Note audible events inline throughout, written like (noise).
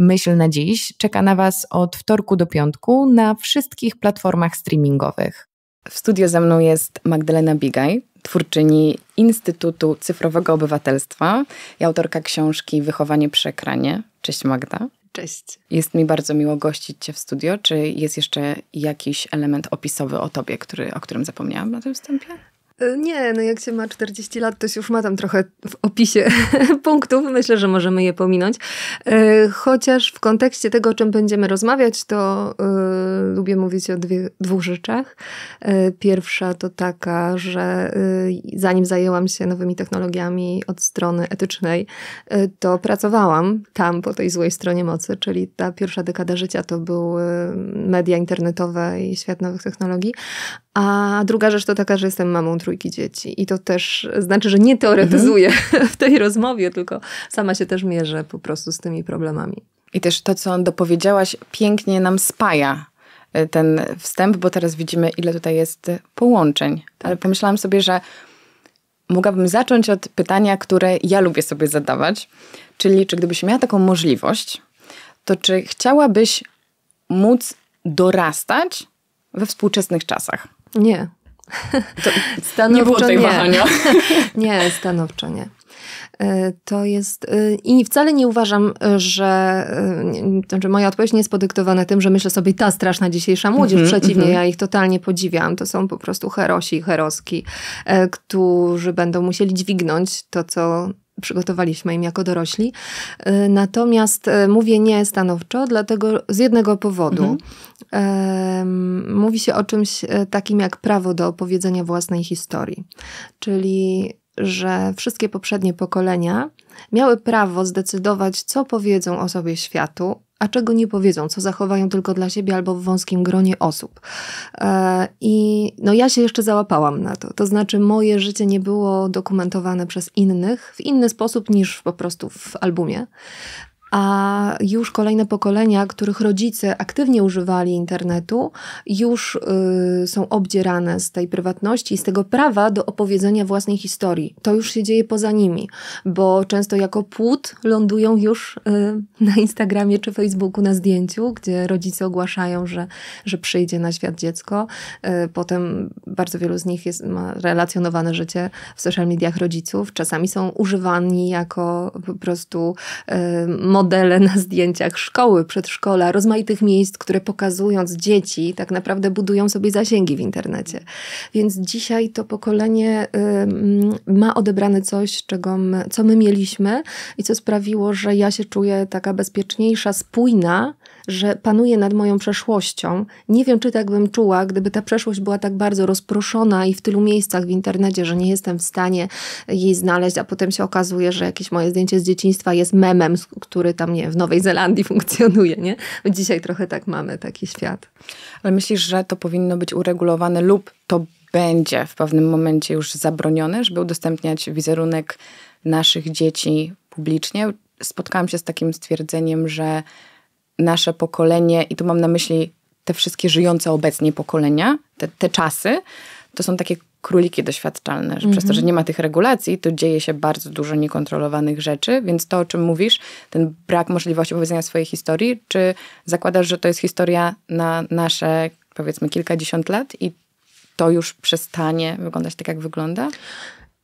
Myśl na dziś czeka na Was od wtorku do piątku na wszystkich platformach streamingowych. W studio ze mną jest Magdalena Bigaj, twórczyni Instytutu Cyfrowego Obywatelstwa i autorka książki Wychowanie przy ekranie. Cześć Magda. Cześć. Jest mi bardzo miło gościć Cię w studio. Czy jest jeszcze jakiś element opisowy o Tobie, który, o którym zapomniałam na tym wstępie? E, nie, no jak się ma 40 lat, to się już ma tam trochę w opisie (laughs) punktów. Myślę, że możemy je pominąć. E, chociaż w kontekście tego, o czym będziemy rozmawiać, to e, lubię mówić o dwie, dwóch rzeczach. Pierwsza to taka, że zanim zajęłam się nowymi technologiami od strony etycznej, to pracowałam tam po tej złej stronie mocy, czyli ta pierwsza dekada życia to były media internetowe i świat nowych technologii. A druga rzecz to taka, że jestem mamą trójki dzieci i to też znaczy, że nie teoretyzuję mhm. (laughs) w tej rozmowie, tylko sama się też mierzę po prostu z tymi problemami. I też to, co dopowiedziałaś, pięknie nam spaja y, ten wstęp, bo teraz widzimy, ile tutaj jest połączeń. Tak. Ale pomyślałam sobie, że mogłabym zacząć od pytania, które ja lubię sobie zadawać, czyli czy gdybyś miała taką możliwość, to czy chciałabyś móc dorastać we współczesnych czasach? Nie. stanowczo nie było tej nie. wahania. (laughs) nie, stanowczo nie. E, to jest. E, I wcale nie uważam, e, że. Znaczy moja odpowiedź nie jest podyktowana tym, że myślę sobie ta straszna dzisiejsza młodzież. Mhm, przeciwnie, mhm. ja ich totalnie podziwiam. To są po prostu herosi i heroski, którzy będą musieli dźwignąć to, co przygotowaliśmy im jako dorośli. Y, natomiast y, mówię nie stanowczo, dlatego z jednego powodu. Mhm. Mówi się o czymś y, takim jak prawo do opowiedzenia własnej historii. Czyli że wszystkie poprzednie pokolenia miały prawo zdecydować, co powiedzą o sobie światu, a czego nie powiedzą, co zachowają tylko dla siebie albo w wąskim gronie osób. E, I no ja się jeszcze załapałam na to. To znaczy moje życie nie było dokumentowane przez innych w inny sposób niż po prostu w albumie a już kolejne pokolenia, których rodzice aktywnie używali internetu, już y, są obdzierane z tej prywatności, i z tego prawa do opowiedzenia własnej historii. To już się dzieje poza nimi, bo często jako płód lądują już y, na Instagramie czy Facebooku na zdjęciu, gdzie rodzice ogłaszają, że, że przyjdzie na świat dziecko. Y, potem bardzo wielu z nich jest, ma relacjonowane życie w social mediach rodziców. Czasami są używani jako po prostu y, modele na zdjęciach szkoły, przedszkola, rozmaitych miejsc, które pokazując dzieci, tak naprawdę budują sobie zasięgi w internecie. Więc dzisiaj to pokolenie y, ma odebrane coś, czego my, co my mieliśmy i co sprawiło, że ja się czuję taka bezpieczniejsza, spójna że panuję nad moją przeszłością. Nie wiem, czy tak bym czuła, gdyby ta przeszłość była tak bardzo rozproszona i w tylu miejscach w internecie, że nie jestem w stanie jej znaleźć, a potem się okazuje, że jakieś moje zdjęcie z dzieciństwa jest memem, który tam nie w Nowej Zelandii (laughs) funkcjonuje, nie? Dzisiaj trochę tak mamy taki świat. Ale myślisz, że to powinno być uregulowane lub to będzie w pewnym momencie już zabronione, żeby udostępniać wizerunek naszych dzieci publicznie? Spotkałam się z takim stwierdzeniem, że nasze pokolenie, i tu mam na myśli te wszystkie żyjące obecnie pokolenia, te, te czasy, to są takie króliki doświadczalne, że mm -hmm. przez to, że mhm. nie ma tych regulacji, to dzieje się bardzo dużo niekontrolowanych rzeczy, więc to, o czym mówisz, ten brak możliwości opowiedzenia swojej historii, czy zakładasz, że to jest historia na nasze, powiedzmy, kilkadziesiąt lat i to już przestanie wyglądać tak, jak wygląda?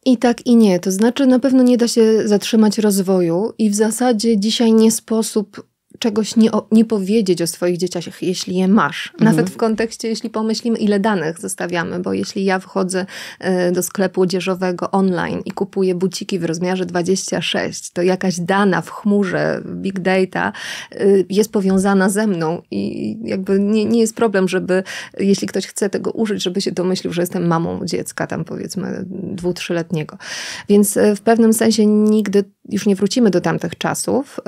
I tak, i nie. To znaczy, na pewno nie da się zatrzymać rozwoju, i w zasadzie dzisiaj nie sposób czegoś nie, o, nie powiedzieć o swoich dzieciach, jeśli je masz. Mhm. Nawet mhm. w kontekście, jeśli pomyślimy, ile danych zostawiamy, bo jeśli ja wchodzę e, do sklepu odzieżowego online i kupuję buciki w rozmiarze 26, to jakaś dana w chmurze, big data e, jest powiązana ze mną i jakby nie, nie jest problem, żeby, jeśli ktoś chce tego użyć, żeby się domyślił, że jestem mamą dziecka, tam powiedzmy dwu, trzyletniego. Więc e, w pewnym sensie nigdy już nie wrócimy do tamtych czasów.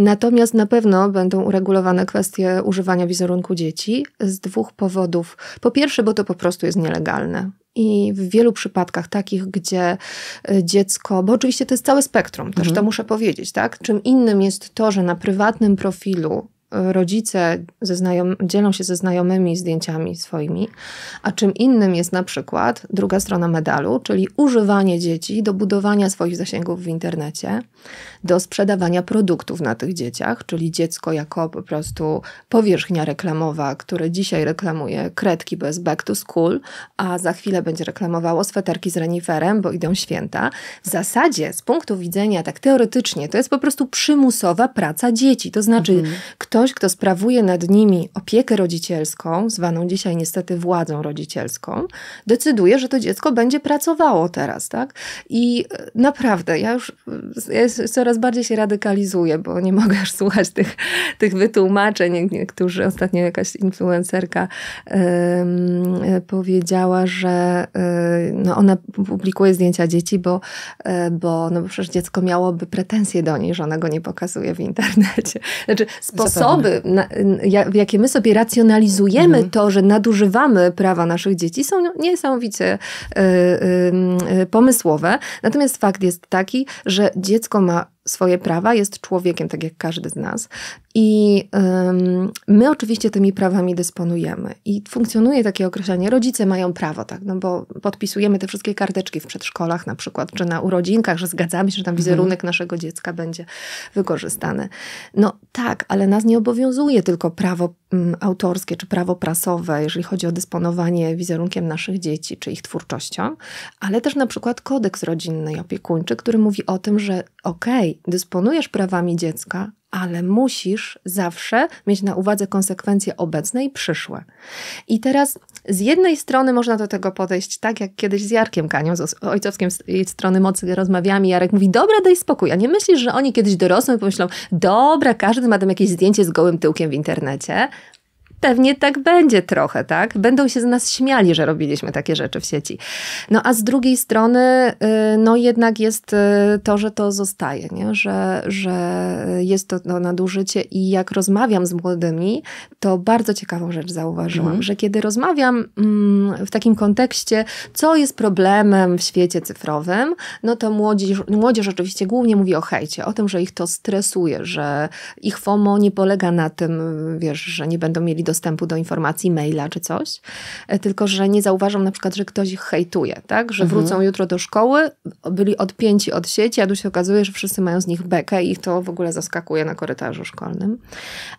Natomiast na pewno będą uregulowane kwestie używania wizerunku dzieci z dwóch powodów. Po pierwsze, bo to po prostu jest nielegalne. I w wielu przypadkach takich, gdzie e, dziecko, bo oczywiście to jest całe spektrum, też to mhm. muszę powiedzieć, tak? Czym innym jest to, że na prywatnym profilu rodzice ze znajom- dzielą się ze znajomymi zdjęciami swoimi, a czym innym jest na przykład druga strona medalu, czyli używanie dzieci do budowania swoich zasięgów w internecie, do sprzedawania produktów na tych dzieciach, czyli dziecko jako po prostu powierzchnia reklamowa, które dzisiaj reklamuje kredki bez back to school, a za chwilę będzie reklamowało sweterki z reniferem, bo idą święta. W zasadzie z punktu widzenia tak teoretycznie to jest po prostu przymusowa praca dzieci, to znaczy mhm. kto ktoś, kto sprawuje nad nimi opiekę rodzicielską, zwaną dzisiaj niestety władzą rodzicielską, decyduje, że to dziecko będzie pracowało teraz, tak? I e, naprawdę, ja już e, ja coraz bardziej się radykalizuję, bo nie mogę już słuchać tych, tych wytłumaczeń. Niektórzy, ostatnio jakaś influencerka yy, powiedziała, że yy, no ona publikuje zdjęcia dzieci, bo, yy, bo no bo przecież dziecko miałoby pretensje do niej, że ona go nie pokazuje w internecie. Znaczy, sposób sposoby, na, w jakie my sobie racjonalizujemy mhm. to, że nadużywamy prawa naszych dzieci, są niesamowicie y, y, pomysłowe. Natomiast fakt jest taki, że dziecko ma swoje prawa, jest człowiekiem, tak jak każdy z nas. I um, my oczywiście tymi prawami dysponujemy. I funkcjonuje takie określenie, rodzice mają prawo, tak, no bo podpisujemy te wszystkie karteczki w przedszkolach na przykład, czy na urodzinkach, że zgadzamy się, że tam mhm. wizerunek mhm. naszego dziecka będzie wykorzystany. No tak, ale nas nie obowiązuje tylko prawo m, autorskie, czy prawo prasowe, jeżeli chodzi o dysponowanie wizerunkiem naszych dzieci, czy ich twórczością, ale też na przykład kodeks rodzinny i opiekuńczy, który mówi o tym, że okej, okay, dysponujesz prawami dziecka, ale musisz zawsze mieć na uwadze konsekwencje obecne i przyszłe. I teraz z jednej strony można do tego podejść tak, jak kiedyś z Jarkiem Kanią, z ojcowskiem z strony mocy rozmawiamy. Jarek mówi, dobra, daj spokój, a nie myślisz, że oni kiedyś dorosną i pomyślą, dobra, każdy ma tam jakieś zdjęcie z gołym tyłkiem w internecie? pewnie tak będzie trochę, tak? Będą się z nas śmiali, że robiliśmy takie rzeczy w sieci. No a z drugiej strony, y, no jednak jest y, to, że to zostaje, nie? Że, że jest to no, nadużycie i jak rozmawiam z młodymi, to bardzo ciekawą rzecz zauważyłam, mm. że kiedy rozmawiam mm, w takim kontekście, co jest problemem w świecie cyfrowym, no to młodzież, młodzież oczywiście głównie mówi o hejcie, o tym, że ich to stresuje, że ich FOMO nie polega na tym, wiesz, że nie będą mieli dostępu do informacji, maila czy coś, e, tylko że nie zauważą na przykład, że ktoś ich hejtuje, tak? Że mhm. wrócą jutro do szkoły, byli odpięci od sieci, a tu się okazuje, że wszyscy mają z nich bekę i ich to w ogóle zaskakuje na korytarzu szkolnym.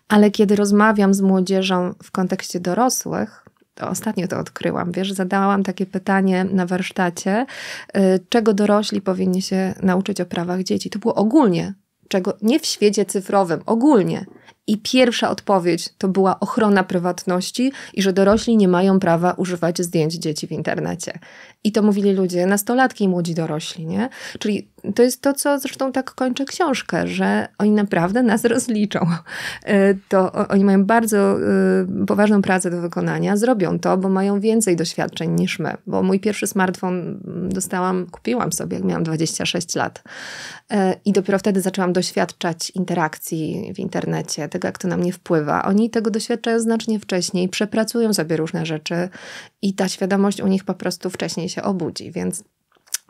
Ale kiedy rozmawiam z młodzieżą w kontekście dorosłych, ostatnio to odkryłam, wiesz, zadałam takie pytanie na warsztacie, e, czego dorośli powinni się nauczyć o prawach dzieci. To było ogólnie, czego nie w świecie cyfrowym, ogólnie. I pierwsza odpowiedź to była ochrona prywatności i że dorośli nie mają prawa używać zdjęć dzieci w internecie. I to mówili ludzie, nastolatki i młodzi dorośli, nie? Czyli to jest to, co zresztą tak kończę książkę, że oni naprawdę nas (laughs) rozliczą. E, to oni mają bardzo e, poważną pracę do wykonania, zrobią to, bo mają więcej doświadczeń niż my. Bo mój pierwszy smartfon mm, dostałam, kupiłam sobie, jak miałam 26 lat. E, I dopiero wtedy zaczęłam doświadczać interakcji w internecie, tego jak to na mnie wpływa. Oni tego doświadczają znacznie wcześniej, przepracują sobie różne rzeczy i ta świadomość u nich po prostu wcześniej się obudzi, więc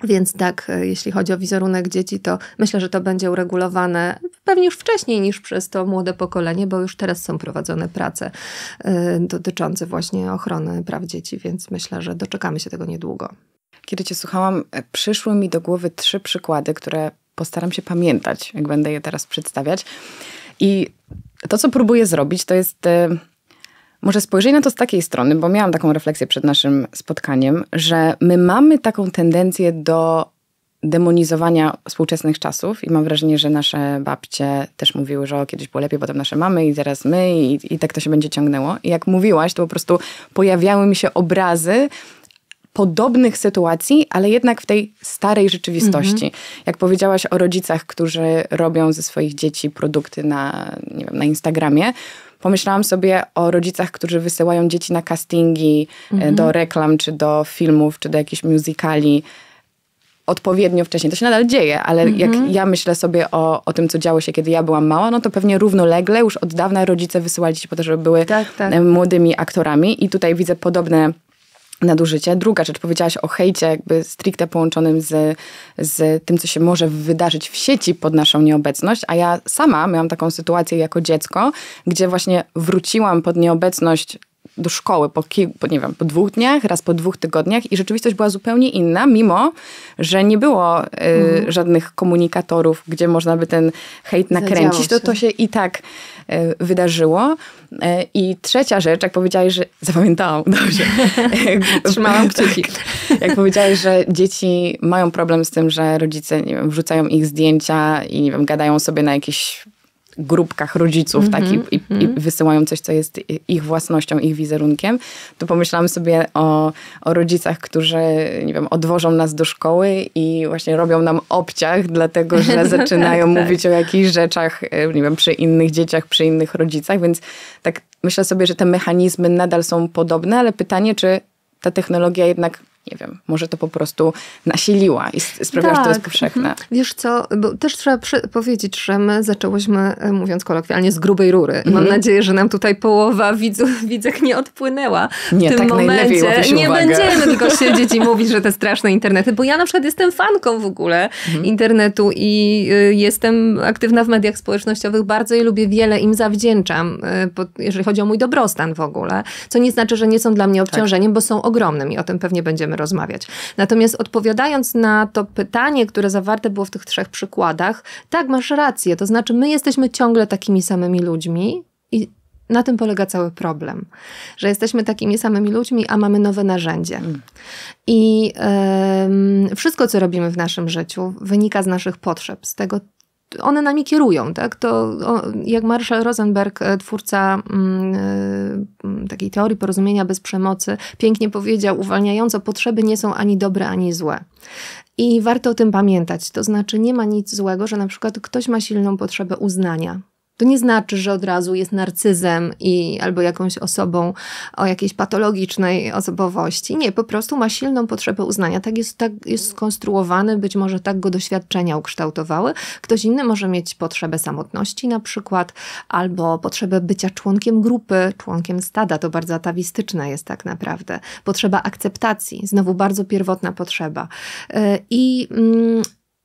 więc tak, e, jeśli chodzi o wizerunek dzieci, to myślę, że to będzie uregulowane pewnie już wcześniej niż przez to młode pokolenie, bo już teraz są prowadzone prace e, dotyczące właśnie ochrony praw dzieci, więc myślę, że doczekamy się tego niedługo. Kiedy Cię słuchałam, przyszły mi do głowy trzy przykłady, które postaram się pamiętać, jak będę je teraz przedstawiać. I to, co próbuję zrobić, to jest e, może spojrzenie na to z takiej strony, bo miałam taką refleksję przed naszym spotkaniem, że my mamy taką tendencję do demonizowania współczesnych czasów i mam wrażenie, że nasze babcie też mówiły, że o, kiedyś było lepiej, potem nasze mamy i teraz my i, i tak to się będzie ciągnęło. I jak mówiłaś, to po prostu pojawiały mi się obrazy podobnych sytuacji, ale jednak w tej starej rzeczywistości. Mhm. Jak powiedziałaś o rodzicach, którzy robią ze swoich dzieci produkty na, nie wiem, na Instagramie, pomyślałam sobie o rodzicach, którzy wysyłają dzieci na castingi e, mhm. do reklam, czy do filmów, czy do jakichś musicali odpowiednio wcześniej. To się nadal dzieje, ale mm -hmm. jak mhm. ja myślę sobie o, o tym, co działo się, kiedy ja byłam mała, no to pewnie równolegle już od dawna rodzice wysyłali się po to, żeby były tak, tak. młodymi aktorami. I tutaj widzę podobne nadużycie. Druga rzecz, powiedziałaś o hejcie jakby stricte połączonym z, z tym, co się może wydarzyć w sieci pod naszą nieobecność, a ja sama miałam taką sytuację jako dziecko, gdzie właśnie wróciłam pod nieobecność do szkoły po, po, nie wiem, po dwóch dniach, raz po dwóch tygodniach i rzeczywistość była zupełnie inna, mimo że nie było y, mhm. żadnych komunikatorów, gdzie można by ten hejt nakręcić, to to się i tak y, wydarzyło. Y, I trzecia rzecz, jak powiedziałeś, że... (laughs) Zapamiętałam, dobrze. (laughs) Trzymałam (laughs) tak. kciuki. jak powiedziałeś, że dzieci mają problem z tym, że rodzice, nie wiem, wrzucają ich zdjęcia i, nie wiem, gadają sobie na jakieś grupkach rodziców mm -hmm, tak, i, mm. i, mhm. wysyłają coś, co jest ich własnością, ich wizerunkiem, to pomyślałam sobie o, o rodzicach, którzy, nie wiem, odwożą nas do szkoły i właśnie robią nam obciach, dlatego (laughs) że zaczynają tak, tak. mówić tak. o jakichś rzeczach, e, nie wiem, przy innych dzieciach, przy innych rodzicach, więc tak myślę sobie, że te mechanizmy nadal są podobne, ale pytanie, czy ta technologia jednak nie wiem, może to po prostu nasiliła i sprawiła, tak. że to jest tak, powszechne. Mhm. Wiesz co, bo też trzeba powiedzieć, że my zaczęłyśmy, e, mówiąc kolokwialnie, z grubej rury. Mm -hmm. Mam mhm. nadzieję, że nam tutaj połowa widzów, (laughs) widzek nie odpłynęła w tym tak momencie. Nie uwagę. będziemy tylko (laughs) siedzieć i mówić, że te straszne internety, bo ja na przykład jestem fanką w ogóle mm -hmm. internetu i y, jestem aktywna w mediach społecznościowych bardzo i lubię wiele im zawdzięczam, y, jeżeli chodzi o mój dobrostan w ogóle, co nie znaczy, że nie są dla mnie tak. obciążeniem, tak. bo są ogromnym i o tym pewnie będziemy będziemy rozmawiać. Natomiast odpowiadając na to pytanie, które zawarte było w tych trzech przykładach, tak, masz rację. To znaczy, my jesteśmy ciągle takimi samymi ludźmi i na tym polega cały problem, że jesteśmy takimi samymi ludźmi, a mamy nowe narzędzie. Mm. I wszystko, co robimy w naszym życiu, wynika z naszych potrzeb, z tego, one nami kierują, tak? To jak Marshall Rosenberg, e, twórca mm, e, mm, takiej teorii porozumienia bez przemocy, pięknie powiedział, uwalniająco potrzeby nie są ani dobre, ani złe. I warto o tym pamiętać. To znaczy, nie ma nic złego, że na przykład ktoś ma silną potrzebę uznania, to nie znaczy, że od razu jest narcyzem i albo jakąś osobą o jakiejś patologicznej osobowości. Nie, po prostu ma silną potrzebę uznania. Tak jest, tak jest skonstruowany, być może tak go doświadczenia ukształtowały. Ktoś inny może mieć potrzebę samotności na przykład, albo potrzebę bycia członkiem grupy, członkiem stada. To bardzo atawistyczne jest tak naprawdę. Potrzeba akceptacji, znowu bardzo pierwotna potrzeba. Y, I mm,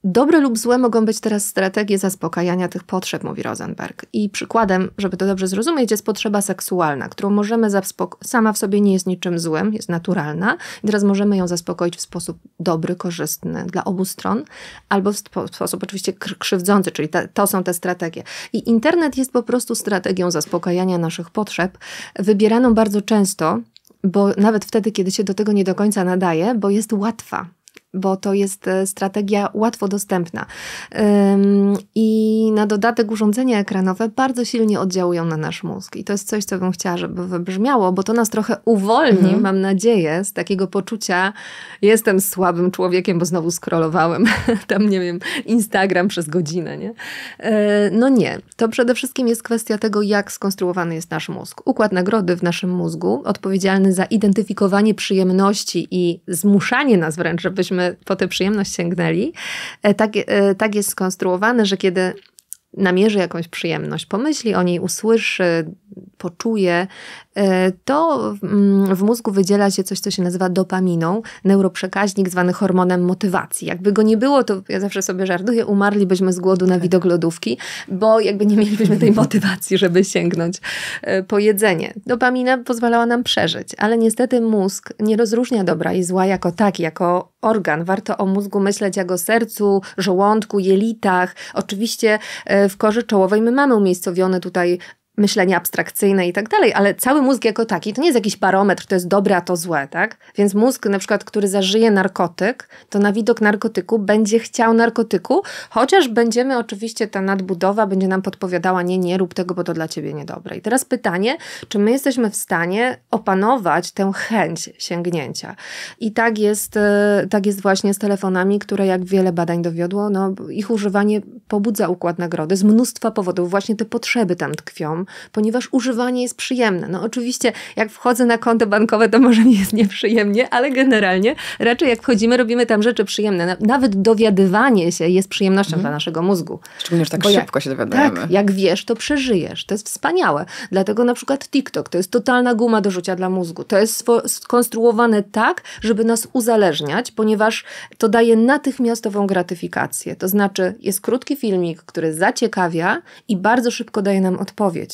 Dobre lub złe mogą być teraz strategie zaspokajania tych potrzeb, mówi Rosenberg. I przykładem, żeby to dobrze zrozumieć, jest potrzeba seksualna, którą możemy zaspokoić. Sama w sobie nie jest niczym złym, jest naturalna. I teraz możemy ją zaspokoić w sposób dobry, korzystny dla obu stron, albo w sposób oczywiście krzywdzący, czyli ta, to są te strategie. I internet jest po prostu strategią zaspokajania naszych potrzeb, wybieraną bardzo często, bo nawet wtedy, kiedy się do tego nie do końca nadaje, bo jest łatwa bo to jest e, strategia łatwo dostępna. I na dodatek urządzenia ekranowe bardzo silnie oddziałują na nasz mózg. I to jest coś, co bym chciała, żeby wybrzmiało, bo to nas trochę uwolni, mhm. mam nadzieję, z takiego poczucia, jestem słabym człowiekiem, bo znowu scrollowałem (laughs) tam, nie wiem, Instagram przez godzinę, nie? E, no nie. To przede wszystkim jest kwestia tego, jak skonstruowany jest nasz mózg. Układ nagrody w naszym mózgu, odpowiedzialny za identyfikowanie przyjemności i zmuszanie nas wręcz, żebyśmy po tę przyjemność sięgnęli, e, tak, e, tak jest skonstruowane, że kiedy namierzy jakąś przyjemność, pomyśli o niej, usłyszy, poczuje, E, to mm, w mózgu wydziela się coś, co się nazywa dopaminą, neuroprzekaźnik zwany hormonem motywacji. Jakby go nie było, to ja zawsze sobie żartuję, umarlibyśmy z głodu na tak. widok lodówki, bo jakby nie mielibyśmy tej motywacji, żeby sięgnąć e, po jedzenie. Dopamina pozwalała nam przeżyć, ale niestety mózg nie rozróżnia dobra i zła jako tak, jako organ. Warto o mózgu myśleć jak o sercu, żołądku, jelitach. Oczywiście e, w korze czołowej my mamy umiejscowione tutaj myślenie abstrakcyjne i tak dalej, ale cały mózg jako taki to nie jest jakiś barometr, to jest dobre, a to złe, tak? Więc mózg na przykład, który zażyje narkotyk, to na widok narkotyku będzie chciał narkotyku, chociaż będziemy oczywiście, ta nadbudowa będzie nam podpowiadała, nie, nie rób tego, bo to dla ciebie niedobre. I teraz pytanie, czy my jesteśmy w stanie opanować tę chęć sięgnięcia? I tak jest, e, tak jest właśnie z telefonami, które jak wiele badań dowiodło, no ich używanie pobudza układ nagrody z mnóstwa powodów, właśnie te potrzeby tam tkwią, ponieważ używanie jest przyjemne. No oczywiście, jak wchodzę na konto bankowe, to może mi jest nieprzyjemnie, ale generalnie raczej jak wchodzimy, robimy tam rzeczy przyjemne. Nawet dowiadywanie się jest przyjemnością dla mhm. naszego mózgu. Szczególnie, że tak Bo szybko jak, się dowiadujemy. Tak, jak wiesz, to przeżyjesz. To jest wspaniałe. Dlatego na przykład TikTok to jest totalna guma do rzucia dla mózgu. To jest skonstruowane tak, żeby nas uzależniać, ponieważ to daje natychmiastową gratyfikację. To znaczy, jest krótki filmik, który zaciekawia i bardzo szybko daje nam odpowiedź.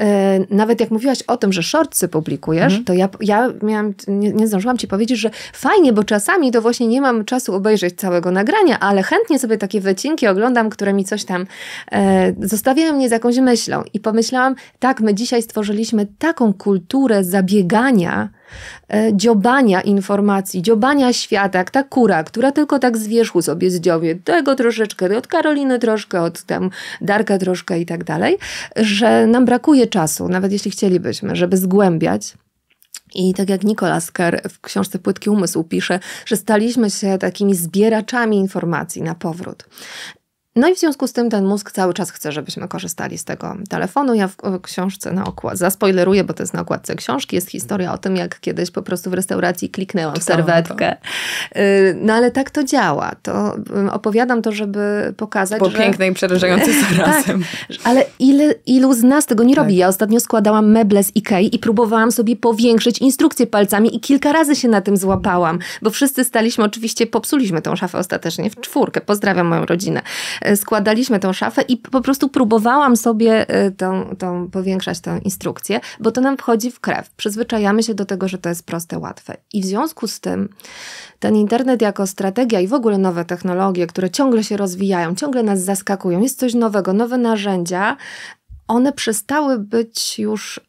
E, nawet jak mówiłaś o tym, że shortsy publikujesz, mm. to ja, ja miałam, nie, nie zdążyłam ci powiedzieć, że fajnie, bo czasami to właśnie nie mam czasu obejrzeć całego nagrania, ale chętnie sobie takie wycinki oglądam, które mi coś tam e, zostawiają mnie z jakąś myślą. I pomyślałam, tak, my dzisiaj stworzyliśmy taką kulturę zabiegania, e, dziobania informacji, dziobania świata, jak ta kura, która tylko tak z wierzchu sobie zdziobie, tego troszeczkę, od Karoliny troszkę, od tam Darka troszkę i tak dalej, że nam brakuje czasu, nawet jeśli chcielibyśmy, żeby zgłębiać i tak jak Nicolas Kerr w książce Płytki Umysł pisze, że staliśmy się takimi zbieraczami informacji na powrót. No i w związku z tym ten mózg cały czas chce, żebyśmy korzystali z tego telefonu. Ja w książce na okładce, zaspoileruję, bo to jest na okładce książki, jest historia o tym, jak kiedyś po prostu w restauracji kliknęłam w serwetkę. Y, no ale tak to działa. To opowiadam to, żeby pokazać, po że... piękne i przerażające (laughs) zarazem. tak, ale ile, ilu z nas tego nie tak. robi? Ja ostatnio składałam meble z Ikei i próbowałam sobie powiększyć instrukcję palcami i kilka razy się na tym złapałam, bo wszyscy staliśmy, oczywiście popsuliśmy tą szafę ostatecznie w czwórkę. Pozdrawiam moją rodzinę E, składaliśmy tą szafę i po prostu próbowałam sobie e, tą, tą, powiększać tę instrukcję, bo to nam wchodzi w krew. Przyzwyczajamy się do tego, że to jest proste, łatwe. I w związku z tym ten internet jako strategia i w ogóle nowe technologie, które ciągle się rozwijają, ciągle nas zaskakują, jest coś nowego, nowe narzędzia, one przestały być już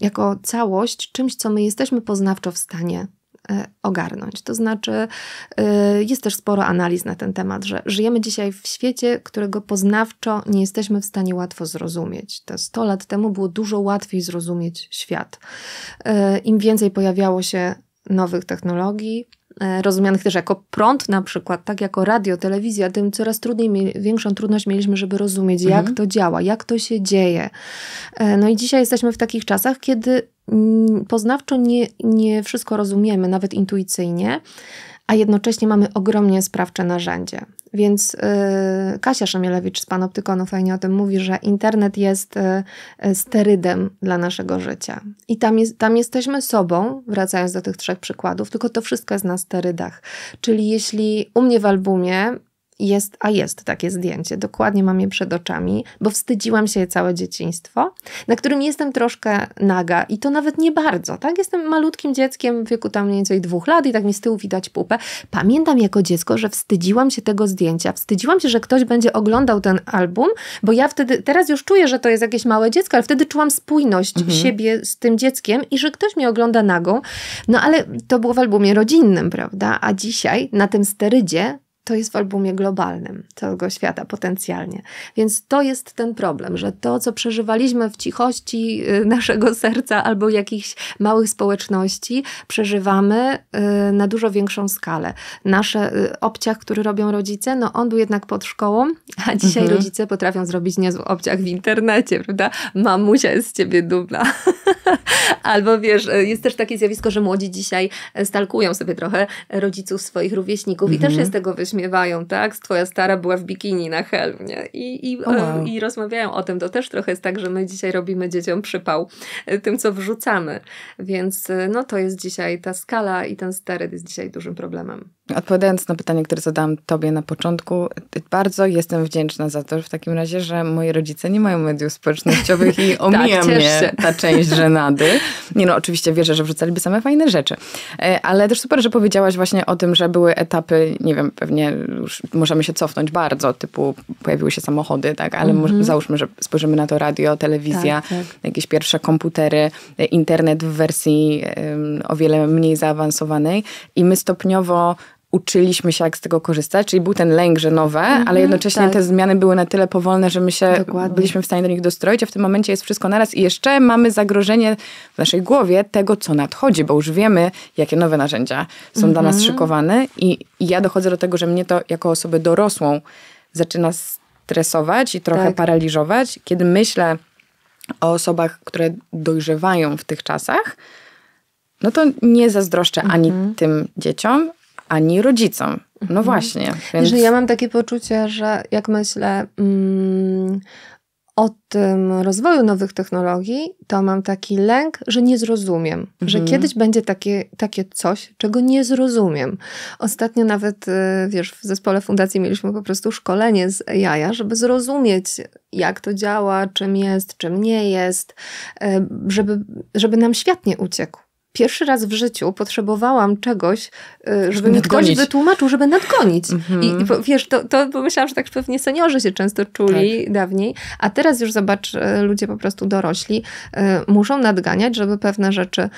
jako całość czymś, co my jesteśmy poznawczo w stanie E, ogarnąć. To znaczy, e, jest też sporo analiz na ten temat, że żyjemy dzisiaj w świecie, którego poznawczo nie jesteśmy w stanie łatwo zrozumieć. Te 100 lat temu było dużo łatwiej zrozumieć świat. E, Im więcej pojawiało się nowych technologii, E, rozumianych też jako prąd na przykład, tak jako radio, telewizja, tym coraz trudniej, większą trudność mieliśmy, żeby rozumieć, mhm. jak to działa, jak to się dzieje. E, no i dzisiaj jesteśmy w takich czasach, kiedy mm, poznawczo nie, nie wszystko rozumiemy, nawet intuicyjnie, a jednocześnie mamy ogromnie sprawcze narzędzie. Więc y, Kasia Szemielewicz z Panoptykonu fajnie o tym mówi, że internet jest y, sterydem dla naszego życia. I tam, jest, tam jesteśmy sobą, wracając do tych trzech przykładów, tylko to wszystko jest na sterydach. Czyli jeśli u mnie w albumie jest, a jest takie zdjęcie, dokładnie mam je przed oczami, bo wstydziłam się je całe dzieciństwo, na którym jestem troszkę naga i to nawet nie bardzo, tak? Jestem malutkim dzieckiem w wieku tam mniej więcej dwóch lat i tak mi z tyłu widać pupę. Pamiętam jako dziecko, że wstydziłam się tego zdjęcia, wstydziłam się, że ktoś będzie oglądał ten album, bo ja wtedy, teraz już czuję, że to jest jakieś małe dziecko, ale wtedy czułam spójność mhm. siebie z tym dzieckiem i że ktoś mnie ogląda nagą, no ale to było w albumie rodzinnym, prawda? A dzisiaj na tym sterydzie to jest w albumie globalnym całego świata potencjalnie. Więc to jest ten problem, że to, co przeżywaliśmy w cichości y, naszego serca albo jakichś małych społeczności, przeżywamy y, na dużo większą skalę. Nasze y, obciach, który robią rodzice, no on był jednak pod szkołą, a dzisiaj mhm. rodzice potrafią zrobić niezły obciach w internecie, prawda? Mamusia jest z ciebie dumna. (laughs) (laughs) Albo wiesz, e, jest też takie zjawisko, że młodzi dzisiaj e, stalkują sobie trochę rodziców swoich rówieśników i też się mhm. z tego wyśmiewają, tak? Twoja stara była w bikini na helm, nie? I, i, oh wow. E, I rozmawiają o tym. To też trochę jest tak, że my dzisiaj robimy dzieciom przypał tym, co wrzucamy. Więc no to jest dzisiaj ta skala i ten steryt jest dzisiaj dużym problemem. Odpowiadając na pytanie, które zadałam tobie na początku, bardzo jestem wdzięczna za to w takim razie, że moi rodzice nie mają mediów społecznościowych i omija (laughs) tak, mnie ta część żenady. Nie no, oczywiście wierzę, że wrzucaliby same fajne rzeczy. E, ale też super, że powiedziałaś właśnie o tym, że były etapy, nie wiem, pewnie już możemy się cofnąć bardzo, typu pojawiły się samochody, tak, ale mm -hmm. załóżmy, że spojrzymy na to radio, telewizja, tak, tak. jakieś pierwsze komputery, e, internet w wersji um, o wiele mniej zaawansowanej i my stopniowo uczyliśmy się, jak z tego korzystać, czyli był ten lęk, że nowe, ale mhm, jednocześnie tak. te zmiany były na tyle powolne, że my się Dokładnie. byliśmy w stanie do nich dostroić, a w tym momencie jest wszystko naraz i jeszcze mamy zagrożenie w naszej głowie tego, co nadchodzi, bo już wiemy, jakie nowe narzędzia są dla nas mhm. szykowane i, i ja dochodzę do tego, że mnie to jako osobę dorosłą zaczyna stresować i trochę tak. paraliżować, kiedy myślę o osobach, które dojrzewają w tych czasach, no to nie zazdroszczę ani mhm. tym dzieciom, ani rodzicom. No mhm. właśnie. Więc... Wiesz, ja mam takie poczucie, że jak myślę mm, o tym rozwoju nowych technologii, to mam taki lęk, że nie zrozumiem, mhm. że kiedyś będzie takie, takie coś, czego nie zrozumiem. Ostatnio nawet, y, wiesz, w zespole fundacji mieliśmy po prostu szkolenie z jaja, żeby zrozumieć, jak to działa, czym jest, czym nie jest, y, żeby, żeby nam świat nie uciekł pierwszy raz w życiu potrzebowałam czegoś, y, żeby, żeby mi ktoś wytłumaczył, żeby nadgonić. I, I, mhm. wiesz, to, to pomyślałam, że tak pewnie seniorzy się często czuli tak. dawniej, a teraz już zobacz, y, ludzie po prostu dorośli y, muszą nadganiać, żeby pewne rzeczy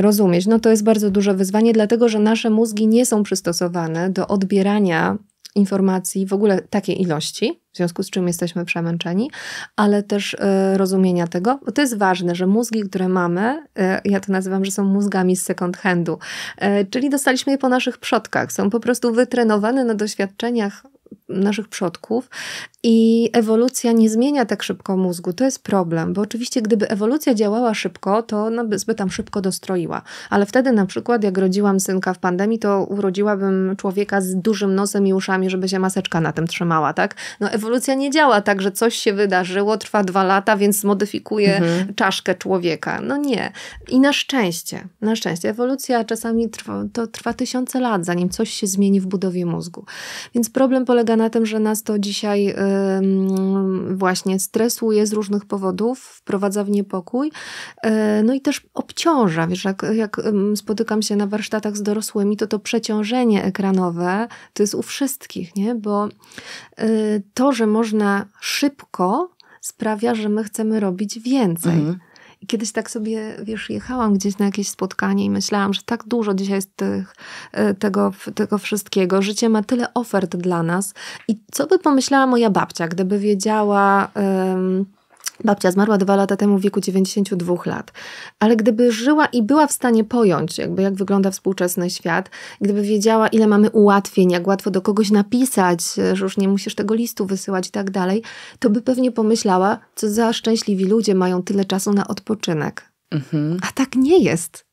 rozumieć. No to jest bardzo duże wyzwanie, dlatego że nasze mózgi nie są przystosowane do odbierania informacji, w ogóle takiej ilości, w związku z czym jesteśmy przemęczeni, ale też e, rozumienia tego, bo to jest ważne, że mózgi, które mamy, e, ja to nazywam, że są mózgami z second handu, e, czyli dostaliśmy je po naszych przodkach, są po prostu wytrenowane na doświadczeniach naszych przodków i ewolucja nie zmienia tak szybko mózgu. To jest problem, bo oczywiście gdyby ewolucja działała szybko, to ona by zbyt tam szybko dostroiła. Ale wtedy na przykład jak rodziłam synka w pandemii, to urodziłabym człowieka z dużym nosem i uszami, żeby się maseczka na tym trzymała, tak? No ewolucja nie działa tak, że coś się wydarzyło, trwa dwa lata, więc zmodyfikuje mhm. czaszkę człowieka. No nie. I na szczęście, na szczęście. Ewolucja czasami trwa, to trwa tysiące lat, zanim coś się zmieni w budowie mózgu. Więc problem polega na na tym, że nas to dzisiaj właśnie stresuje z różnych powodów, wprowadza w niepokój, e, no i też obciąża. Wiesz, jak, jak spotykam się na warsztatach z dorosłymi, to to przeciążenie ekranowe to jest u wszystkich, nie? Bo e, to, że można szybko, sprawia, że my chcemy robić więcej. Mhm. Kiedyś tak sobie, wiesz, jechałam gdzieś na jakieś spotkanie i myślałam, że tak dużo dzisiaj jest tych, e, tego, tego wszystkiego. Życie ma tyle ofert dla nas. I co by pomyślała moja babcia, gdyby wiedziała... Babcia zmarła dwa lata temu w wieku 92 lat, ale gdyby żyła i była w stanie pojąć, jakby jak wygląda współczesny świat, gdyby wiedziała, ile mamy ułatwień, jak łatwo do kogoś napisać, e, że już nie musisz tego listu wysyłać i tak dalej, to by pewnie pomyślała, co za szczęśliwi ludzie mają tyle czasu na odpoczynek. Mhm. A tak nie jest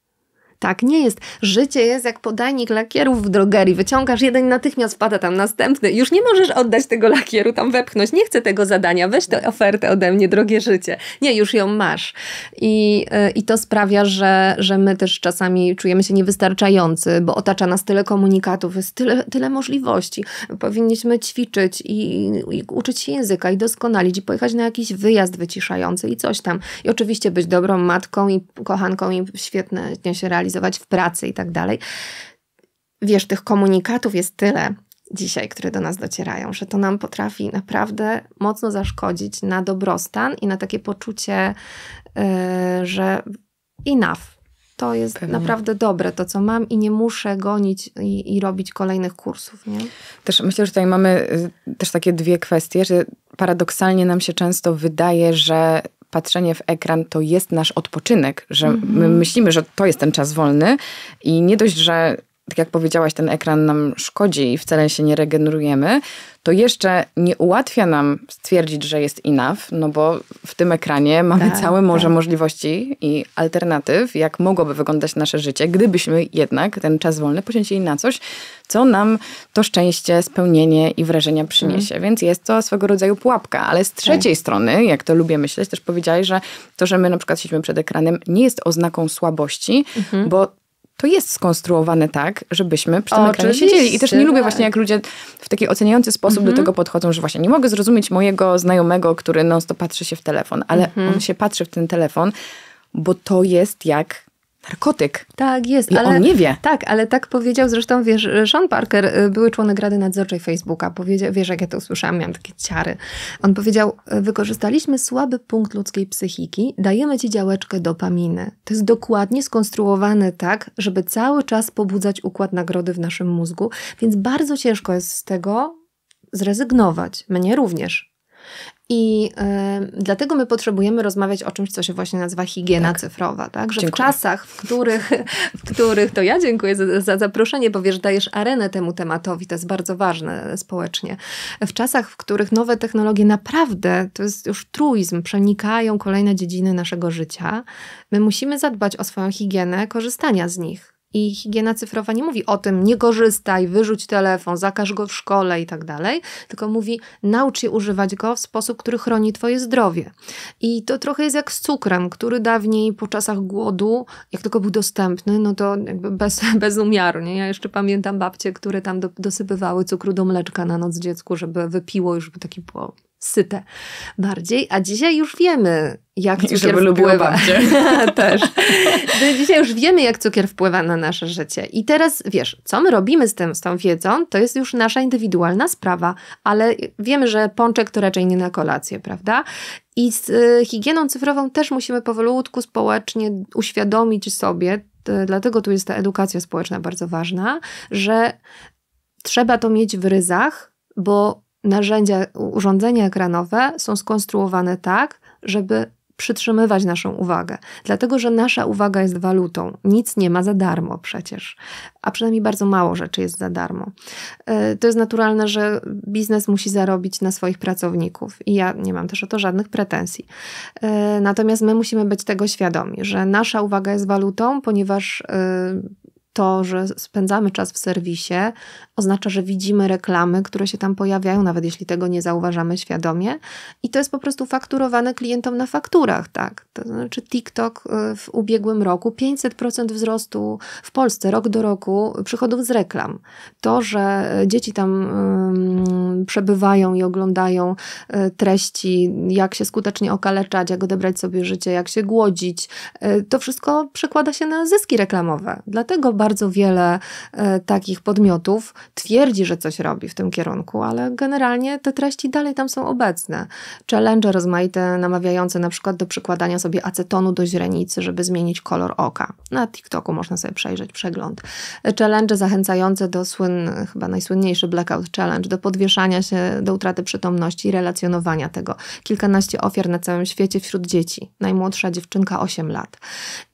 tak nie jest. Życie jest jak podajnik lakierów w drogerii. Wyciągasz jeden, natychmiast wpada tam następny. Już nie możesz oddać tego lakieru, tam wepchnąć. Nie chcę tego zadania, weź tę ofertę ode mnie, drogie życie. Nie, już ją masz. I, y, i to sprawia, że, że my też czasami czujemy się niewystarczający, bo otacza nas tyle komunikatów, jest tyle, tyle możliwości. Powinniśmy ćwiczyć i, i uczyć się języka i doskonalić i pojechać na jakiś wyjazd wyciszający i coś tam. I oczywiście być dobrą matką i kochanką i świetnie się realizować realizować w pracy i tak dalej. Wiesz, tych komunikatów jest tyle dzisiaj, które do nas docierają, że to nam potrafi naprawdę mocno zaszkodzić na dobrostan i na takie poczucie, yy, że enough. To jest Pewnie. naprawdę dobre to, co mam i nie muszę gonić i, i robić kolejnych kursów. Nie? Też myślę, że tutaj mamy y, też takie dwie kwestie, że paradoksalnie nam się często wydaje, że patrzenie w ekran to jest nasz odpoczynek, że my mhm. myślimy, że to jest ten czas wolny i nie dość, że tak jak powiedziałaś, ten ekran nam szkodzi i wcale się nie regenerujemy, to jeszcze nie ułatwia nam stwierdzić, że jest enough, no bo w tym ekranie mamy tak, całe morze tak. możliwości i alternatyw, jak mogłoby wyglądać nasze życie, gdybyśmy jednak ten czas wolny poświęcili na coś, co nam to szczęście, spełnienie i wrażenia przyniesie. Mhm. Więc jest to swego rodzaju pułapka. Ale z tak. trzeciej tak. strony, jak to lubię myśleć, też powiedziałaś, że to, że my na przykład siedzimy przed ekranem, nie jest oznaką słabości, mhm. bo to jest skonstruowane tak, żebyśmy przy tym ekranie siedzieli. I też nie lubię właśnie, jak tak. ludzie w taki oceniający sposób mm -hmm. do mhm. tego podchodzą, że właśnie nie mogę zrozumieć mojego znajomego, który non stop patrzy się w telefon, ale mm -hmm. on się patrzy w ten telefon, bo to jest jak Narkotyk. Tak, jest. I ale, on nie wie. Tak, ale tak powiedział zresztą, wiesz, Sean Parker, y, były członek Rady Nadzorczej Facebooka, powiedział, wiesz, jak ja to usłyszałam, miałam takie ciary. On powiedział, y, wykorzystaliśmy słaby punkt ludzkiej psychiki, dajemy ci działeczkę dopaminy. To jest dokładnie skonstruowane tak, żeby cały czas pobudzać układ nagrody w naszym mózgu, więc bardzo ciężko jest z tego zrezygnować. Mnie również. I y, dlatego my potrzebujemy rozmawiać o czymś, co się właśnie nazywa higiena tak. cyfrowa. Tak? Że w czasach, w których, w których to ja dziękuję za, za zaproszenie, bo wiesz, dajesz arenę temu tematowi, to jest bardzo ważne społecznie. W czasach, w których nowe technologie naprawdę, to jest już truizm, przenikają kolejne dziedziny naszego życia, my musimy zadbać o swoją higienę korzystania z nich i higiena cyfrowa nie mówi o tym, nie korzystaj, wyrzuć telefon, zakaż go w szkole i tak dalej, tylko mówi, naucz się używać go w sposób, który chroni Twoje zdrowie. I to trochę jest jak z cukrem, który dawniej po czasach głodu, jak tylko był dostępny, no to jakby bez, (laughs) bez umiaru. Nie? Ja jeszcze pamiętam babcie, które tam do, dosypywały cukru do mleczka na noc dziecku, żeby wypiło już, by taki było syte bardziej, a dzisiaj już wiemy, jak cukier żeby wpływa. (laughs) Też. No dzisiaj już wiemy, jak cukier wpływa na nasze życie. I teraz wiesz, co my robimy z tym, z tą wiedzą, to jest już nasza indywidualna sprawa, ale wiemy, że pączek to raczej nie na kolację, prawda? I z y, higieną cyfrową też musimy powolutku społecznie uświadomić sobie, dlatego tu jest ta edukacja społeczna bardzo ważna, że trzeba to mieć w ryzach, bo narzędzia, urządzenia ekranowe są skonstruowane tak, żeby przytrzymywać naszą uwagę, dlatego że nasza uwaga jest walutą. Nic nie ma za darmo przecież, a przynajmniej bardzo mało rzeczy jest za darmo. E, to jest naturalne, że biznes musi zarobić na swoich pracowników i ja nie mam też o to żadnych pretensji. E, natomiast my musimy być tego świadomi, że nasza uwaga jest walutą, ponieważ e, to, że spędzamy czas w serwisie, oznacza, że widzimy reklamy, które się tam pojawiają, nawet jeśli tego nie zauważamy świadomie. I to jest po prostu fakturowane klientom na fakturach, tak? To znaczy TikTok y, w ubiegłym roku 500% wzrostu w Polsce rok do roku przychodów z reklam. To, że dzieci tam przebywają i oglądają y, treści, jak się skutecznie okaleczać, jak odebrać sobie życie, jak się głodzić, y, to wszystko przekłada się na zyski reklamowe. Dlatego bardzo bardzo wiele e, takich podmiotów twierdzi, że coś robi w tym kierunku, ale generalnie te treści dalej tam są obecne. Challenge rozmaite namawiające na przykład do przykładania sobie acetonu do źrenicy, żeby zmienić kolor oka. Na TikToku można sobie przejrzeć przegląd. Challenge zachęcające do słynny, chyba najsłynniejszy Blackout Challenge, do podwieszania się, do utraty przytomności i relacjonowania tego. Kilkanaście ofiar na całym świecie wśród dzieci. Najmłodsza dziewczynka 8 lat.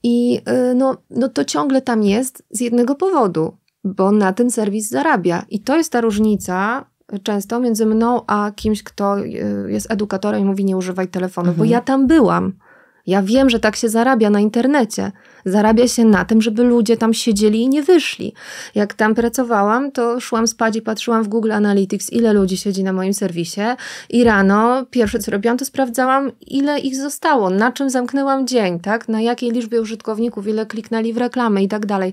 I y, no, no to ciągle tam jest. Z jednego powodu, bo na tym serwis zarabia. I to jest ta różnica e, często między mną a kimś, kto e, jest edukatorem i mówi nie używaj telefonu, mhm. bo ja tam byłam. Ja wiem, że tak się zarabia na internecie. Zarabia się na tym, żeby ludzie tam siedzieli i nie wyszli. Jak tam pracowałam, to szłam spać i patrzyłam w Google Analytics, ile ludzi siedzi na moim serwisie i rano pierwsze co robiłam, to sprawdzałam, ile ich zostało, na czym zamknęłam dzień, tak? Na jakiej liczbie użytkowników, ile kliknęli w reklamę i tak dalej.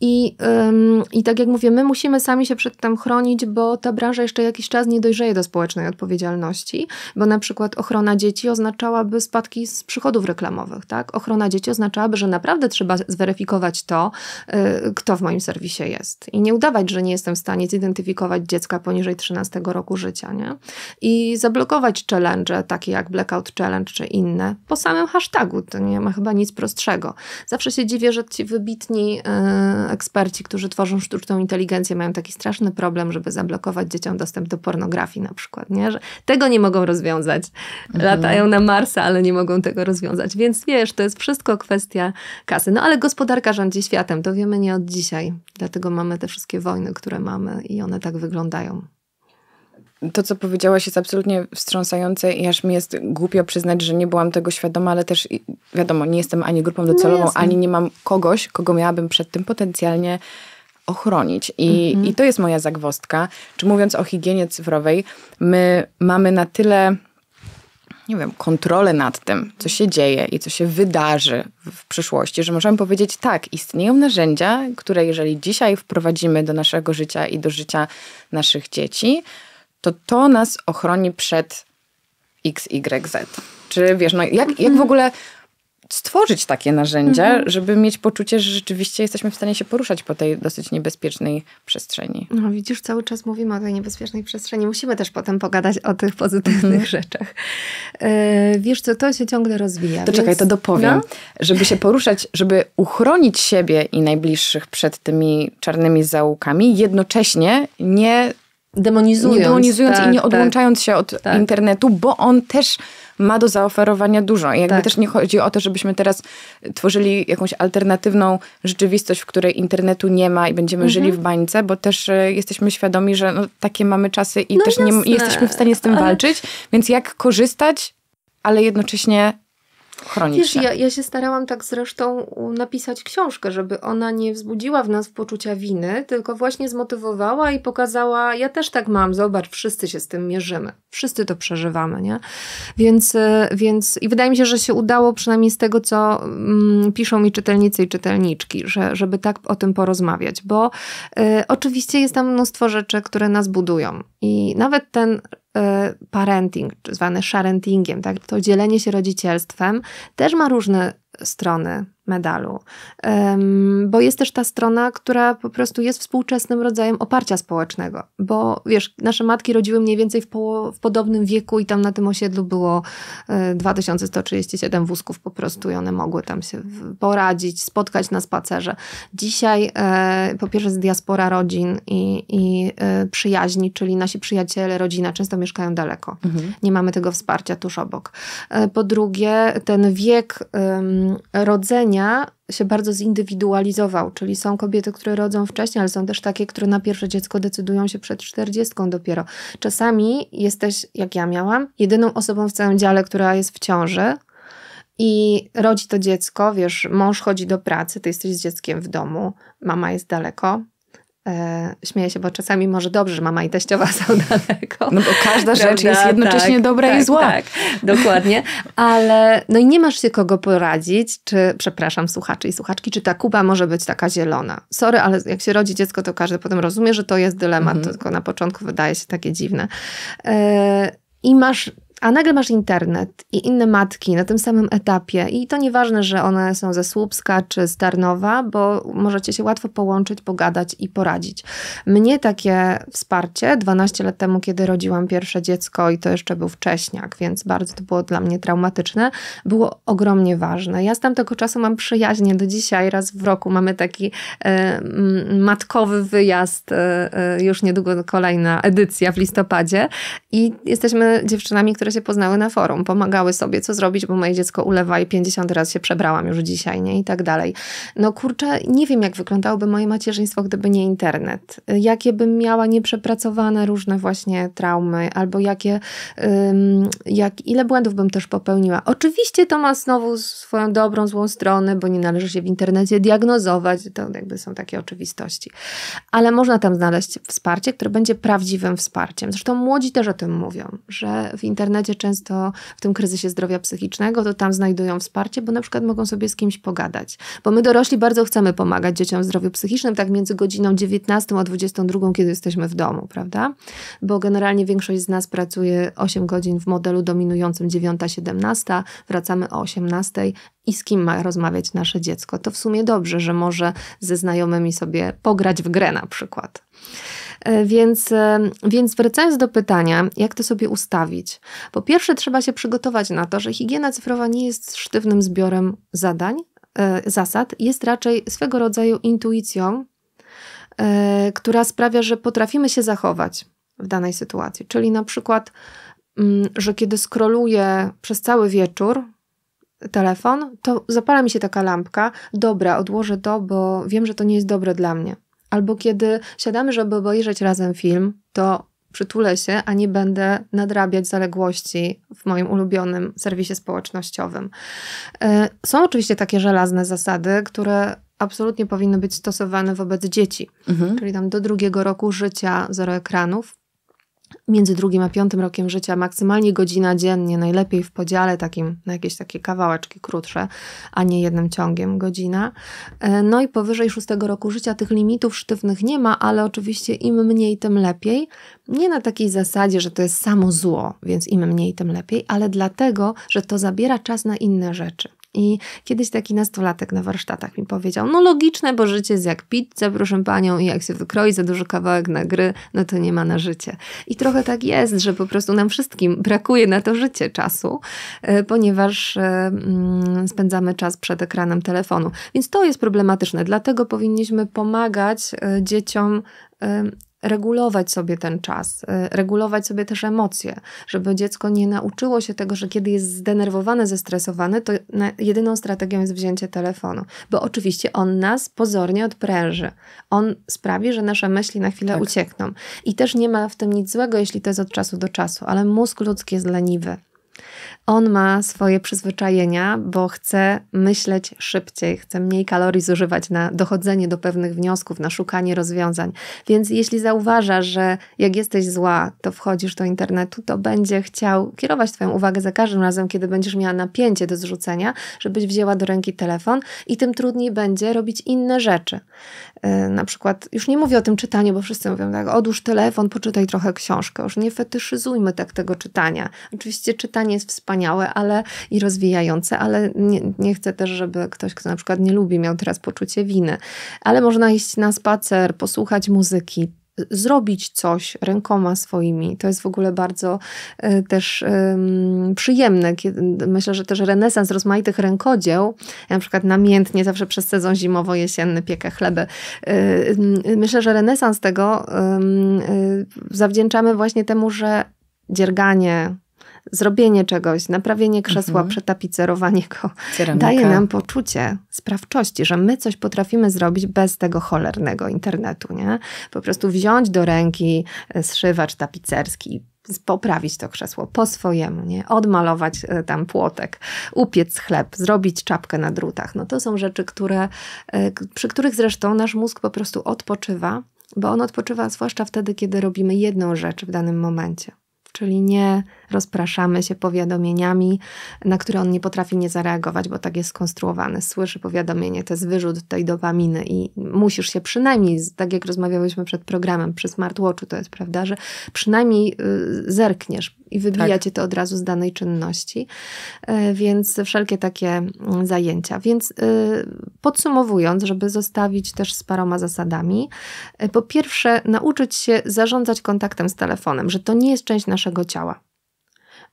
I, ym, I tak jak mówię, my musimy sami się przed tym chronić, bo ta branża jeszcze jakiś czas nie dojrzeje do społecznej odpowiedzialności, bo na przykład ochrona dzieci oznaczałaby spadki z przychodów reklamowych, tak? Ochrona dzieci oznaczałaby, że naprawdę naprawdę trzeba zweryfikować to, y, kto w moim serwisie jest. I nie udawać, że nie jestem w stanie zidentyfikować dziecka poniżej 13 roku życia, nie? I zablokować challenge, takie jak Blackout Challenge czy inne, po samym hashtagu. To nie ma chyba nic prostszego. Zawsze się dziwię, że ci wybitni yy, eksperci, którzy tworzą sztuczną inteligencję, mają taki straszny problem, żeby zablokować dzieciom dostęp do pornografii na przykład, nie? Że tego nie mogą rozwiązać. Mhm. Latają na Marsa, ale nie mogą tego rozwiązać. Więc wiesz, to jest wszystko kwestia kasy. No ale gospodarka rządzi światem, to wiemy nie od dzisiaj. Dlatego mamy te wszystkie wojny, które mamy i one tak wyglądają. To, co powiedziałaś, jest absolutnie wstrząsające i aż mi jest głupio przyznać, że nie byłam tego świadoma, ale też wiadomo, nie jestem ani grupą no docelową, no ani nie mam kogoś, kogo miałabym przed tym potencjalnie ochronić. I, mhm. I to jest moja zagwostka. Czy mówiąc o higienie cyfrowej, my mamy na tyle nie wiem, kontrolę nad tym, co się dzieje i co się wydarzy w przyszłości, że możemy powiedzieć tak, istnieją narzędzia, które jeżeli dzisiaj wprowadzimy do naszego życia i do życia naszych dzieci, to to nas ochroni przed XYZ. Czy wiesz, no jak, jak w mhm. ogóle stworzyć takie narzędzia, mhm. żeby mieć poczucie, że rzeczywiście jesteśmy w stanie się poruszać po tej dosyć niebezpiecznej przestrzeni. No widzisz, cały czas mówimy o tej niebezpiecznej przestrzeni. Musimy też potem pogadać o tych pozytywnych mhm. rzeczach. E, wiesz co, to się ciągle rozwija. To więc... czekaj, to dopowiem. No? Żeby się poruszać, żeby uchronić siebie i najbliższych przed tymi czarnymi zaułkami, jednocześnie nie demonizując, demonizując tak, i nie tak, tak. odłączając tak, się od tak. internetu, bo on też ma do zaoferowania dużo. I jakby tak. też nie chodzi o to, żebyśmy teraz tworzyli jakąś alternatywną rzeczywistość, w której internetu nie ma i będziemy mhm. żyli w bańce, bo też e, jesteśmy świadomi, że no, takie mamy czasy i no też jasne. nie jesteśmy w stanie z tym ale... walczyć. Więc jak korzystać, ale jednocześnie chroniczne. Wiesz, ja, ja się starałam tak zresztą napisać książkę, żeby ona nie wzbudziła w nas poczucia winy, tylko właśnie zmotywowała i pokazała, ja też tak mam, zobacz, wszyscy się z tym mierzymy. Wszyscy to przeżywamy, nie? Więc, e, więc i wydaje mi się, że się udało przynajmniej z tego, co mm, piszą mi czytelnicy i czytelniczki, że, żeby tak o tym porozmawiać, bo y, oczywiście jest tam mnóstwo rzeczy, które nas budują. I nawet ten E, parenting, zwane sharentingiem, tak? to dzielenie się rodzicielstwem, też ma różne strony medalu. Bo jest też ta strona, która po prostu jest współczesnym rodzajem oparcia społecznego. Bo wiesz, nasze matki rodziły mniej więcej w, w podobnym wieku i tam na tym osiedlu było 2137 e, wózków po prostu i one mogły tam się poradzić, spotkać na spacerze. Dzisiaj e, po pierwsze jest diaspora rodzin i, i e, przyjaźni, czyli nasi przyjaciele, rodzina często mieszkają daleko. Mhm. Nie mamy tego wsparcia tuż obok. Po drugie, ten wiek rodzenia się bardzo zindywidualizował, czyli są kobiety, które rodzą wcześniej, ale są też takie, które na pierwsze dziecko decydują się przed 40 dopiero. Czasami jesteś, jak ja miałam, jedyną osobą w całym dziale, która jest w ciąży, i rodzi to dziecko, wiesz, mąż chodzi do pracy, ty jesteś z dzieckiem w domu, mama jest daleko, E, śmieję się, bo czasami może dobrze, że mama i teściowa (laughs) są daleko. No bo każda rzecz jest jednocześnie tak, dobra tak, i zła. Tak, dokładnie. Ale no i nie masz się kogo poradzić, czy, przepraszam, słuchaczy i słuchaczki, czy ta Kuba może być taka zielona. Sorry, ale jak się rodzi dziecko, to każdy potem rozumie, że to jest dylemat, mhm. tylko na początku wydaje się takie dziwne. E, I masz a nagle masz internet i inne matki na tym samym etapie, i to nieważne, że one są ze Słupska czy z Tarnowa, bo możecie się łatwo połączyć, pogadać i poradzić. Mnie takie wsparcie 12 lat temu, kiedy rodziłam pierwsze dziecko, i to jeszcze był wcześniak, więc bardzo to było dla mnie traumatyczne, było ogromnie ważne. Ja z tamtego czasu mam przyjaźnie do dzisiaj, raz w roku mamy taki e, matkowy wyjazd, e, e, już niedługo kolejna edycja w listopadzie, i jesteśmy dziewczynami, które które się poznały na forum, pomagały sobie, co zrobić, bo moje dziecko ulewa i 50 razy się przebrałam już dzisiaj, nie? I tak dalej. No kurczę, nie wiem, jak wyglądałoby moje macierzyństwo, gdyby nie internet. Jakie bym miała nieprzepracowane różne właśnie traumy, albo jakie, ym, jak, ile błędów bym też popełniła. Oczywiście to ma znowu swoją dobrą, złą stronę, bo nie należy się w internecie diagnozować, to jakby są takie oczywistości. Ale można tam znaleźć wsparcie, które będzie prawdziwym wsparciem. Zresztą młodzi też o tym mówią, że w internecie internecie często w tym kryzysie zdrowia psychicznego, to tam znajdują wsparcie, bo na przykład mogą sobie z kimś pogadać. Bo my dorośli bardzo chcemy pomagać dzieciom w zdrowiu psychicznym, tak między godziną 19 a 22, kiedy jesteśmy w domu, prawda? Bo generalnie większość z nas pracuje 8 godzin w modelu dominującym 9-17, wracamy o 18 i z kim ma rozmawiać nasze dziecko. To w sumie dobrze, że może ze znajomymi sobie pograć w grę na przykład. E, więc, e, więc wracając do pytania, jak to sobie ustawić? Po pierwsze, trzeba się przygotować na to, że higiena cyfrowa nie jest sztywnym zbiorem zadań, e, zasad, jest raczej swego rodzaju intuicją, która sprawia, że potrafimy się zachować w danej sytuacji. Czyli na przykład, mm, że kiedy skroluję przez cały wieczór telefon, to zapala mi się taka lampka, dobra, odłożę to, bo wiem, że to nie jest dobre dla mnie. Albo kiedy siadamy, żeby obejrzeć razem film, to przytulę się, a nie będę nadrabiać zaległości w moim ulubionym serwisie społecznościowym. E, są oczywiście takie żelazne zasady, które absolutnie powinny być stosowane wobec dzieci, mhm. czyli tam do drugiego roku życia zero ekranów między drugim a piątym rokiem życia maksymalnie godzina dziennie, najlepiej w podziale takim na jakieś takie kawałeczki krótsze, a nie jednym ciągiem godzina. E, no i powyżej szóstego roku życia tych limitów sztywnych nie ma, ale oczywiście im mniej, tym lepiej. Nie na takiej zasadzie, że to jest samo zło, więc im mniej, tym lepiej, ale dlatego, że to zabiera czas na inne rzeczy. I kiedyś taki nastolatek na warsztatach mi powiedział, no logiczne, bo życie jest jak pizza, proszę panią, i jak się wykroi za duży kawałek na gry, no to nie ma na życie. I trochę tak jest, że po prostu nam wszystkim brakuje na to życie czasu, e, ponieważ e, mm, spędzamy czas przed ekranem telefonu. Więc to jest problematyczne, dlatego powinniśmy pomagać e, dzieciom regulować sobie ten czas, y, regulować sobie też emocje, żeby dziecko nie nauczyło się tego, że kiedy jest zdenerwowane, zestresowane, to jedyną strategią jest wzięcie telefonu, bo oczywiście on nas pozornie odpręży. On sprawi, że nasze myśli na chwilę tak. uciekną. I też nie ma w tym nic złego, jeśli to jest od czasu do czasu, ale mózg ludzki jest leniwy. On ma swoje przyzwyczajenia, bo chce myśleć szybciej, chce mniej kalorii zużywać na dochodzenie do pewnych wniosków, na szukanie rozwiązań. Więc jeśli zauważasz, że jak jesteś zła, to wchodzisz do internetu, to będzie chciał kierować Twoją uwagę za każdym razem, kiedy będziesz miała napięcie do zrzucenia, żebyś wzięła do ręki telefon i tym trudniej będzie robić inne rzeczy. E, na przykład, już nie mówię o tym czytaniu, bo wszyscy mówią tak, odłóż telefon, poczytaj trochę książkę. Już nie fetyszyzujmy tak tego czytania. Oczywiście czytanie poznanie jest wspaniałe ale i rozwijające, ale nie, nie, chcę też, żeby ktoś, kto na przykład nie lubi, miał teraz poczucie winy. Ale można iść na spacer, posłuchać muzyki. Zrobić coś rękoma swoimi. To jest w ogóle bardzo y, też y, przyjemne. Kiedy, myślę, że też renesans rozmaitych rękodzieł, ja na przykład namiętnie zawsze przez sezon zimowo-jesienny piekę chleby. Y, myślę, że renesans tego y, zawdzięczamy właśnie temu, że dzierganie, zrobienie czegoś, naprawienie krzesła, mhm. przetapicerowanie go, Ceramika. daje nam poczucie sprawczości, że my coś potrafimy zrobić bez tego cholernego internetu, nie? Po prostu wziąć do ręki e, zszywacz tapicerski poprawić to krzesło po swojemu, nie? odmalować e, tam płotek, upiec chleb, zrobić czapkę na drutach. No to są rzeczy, które, e, przy których zresztą nasz mózg po prostu odpoczywa, bo on odpoczywa zwłaszcza wtedy, kiedy robimy jedną rzecz w danym momencie czyli nie rozpraszamy się powiadomieniami, na które on nie potrafi nie zareagować, bo tak jest skonstruowany. Słyszy powiadomienie, to jest wyrzut tej dopaminy i musisz się przynajmniej, tak jak rozmawiałyśmy przed programem, przy smartwatchu to jest, prawda, że przynajmniej y, zerkniesz, i wybijacie tak. to od razu z danej czynności. E, więc wszelkie takie mm, zajęcia. Więc e, podsumowując, żeby zostawić też z paroma zasadami, e, po pierwsze, nauczyć się zarządzać kontaktem z telefonem, że to nie jest część naszego ciała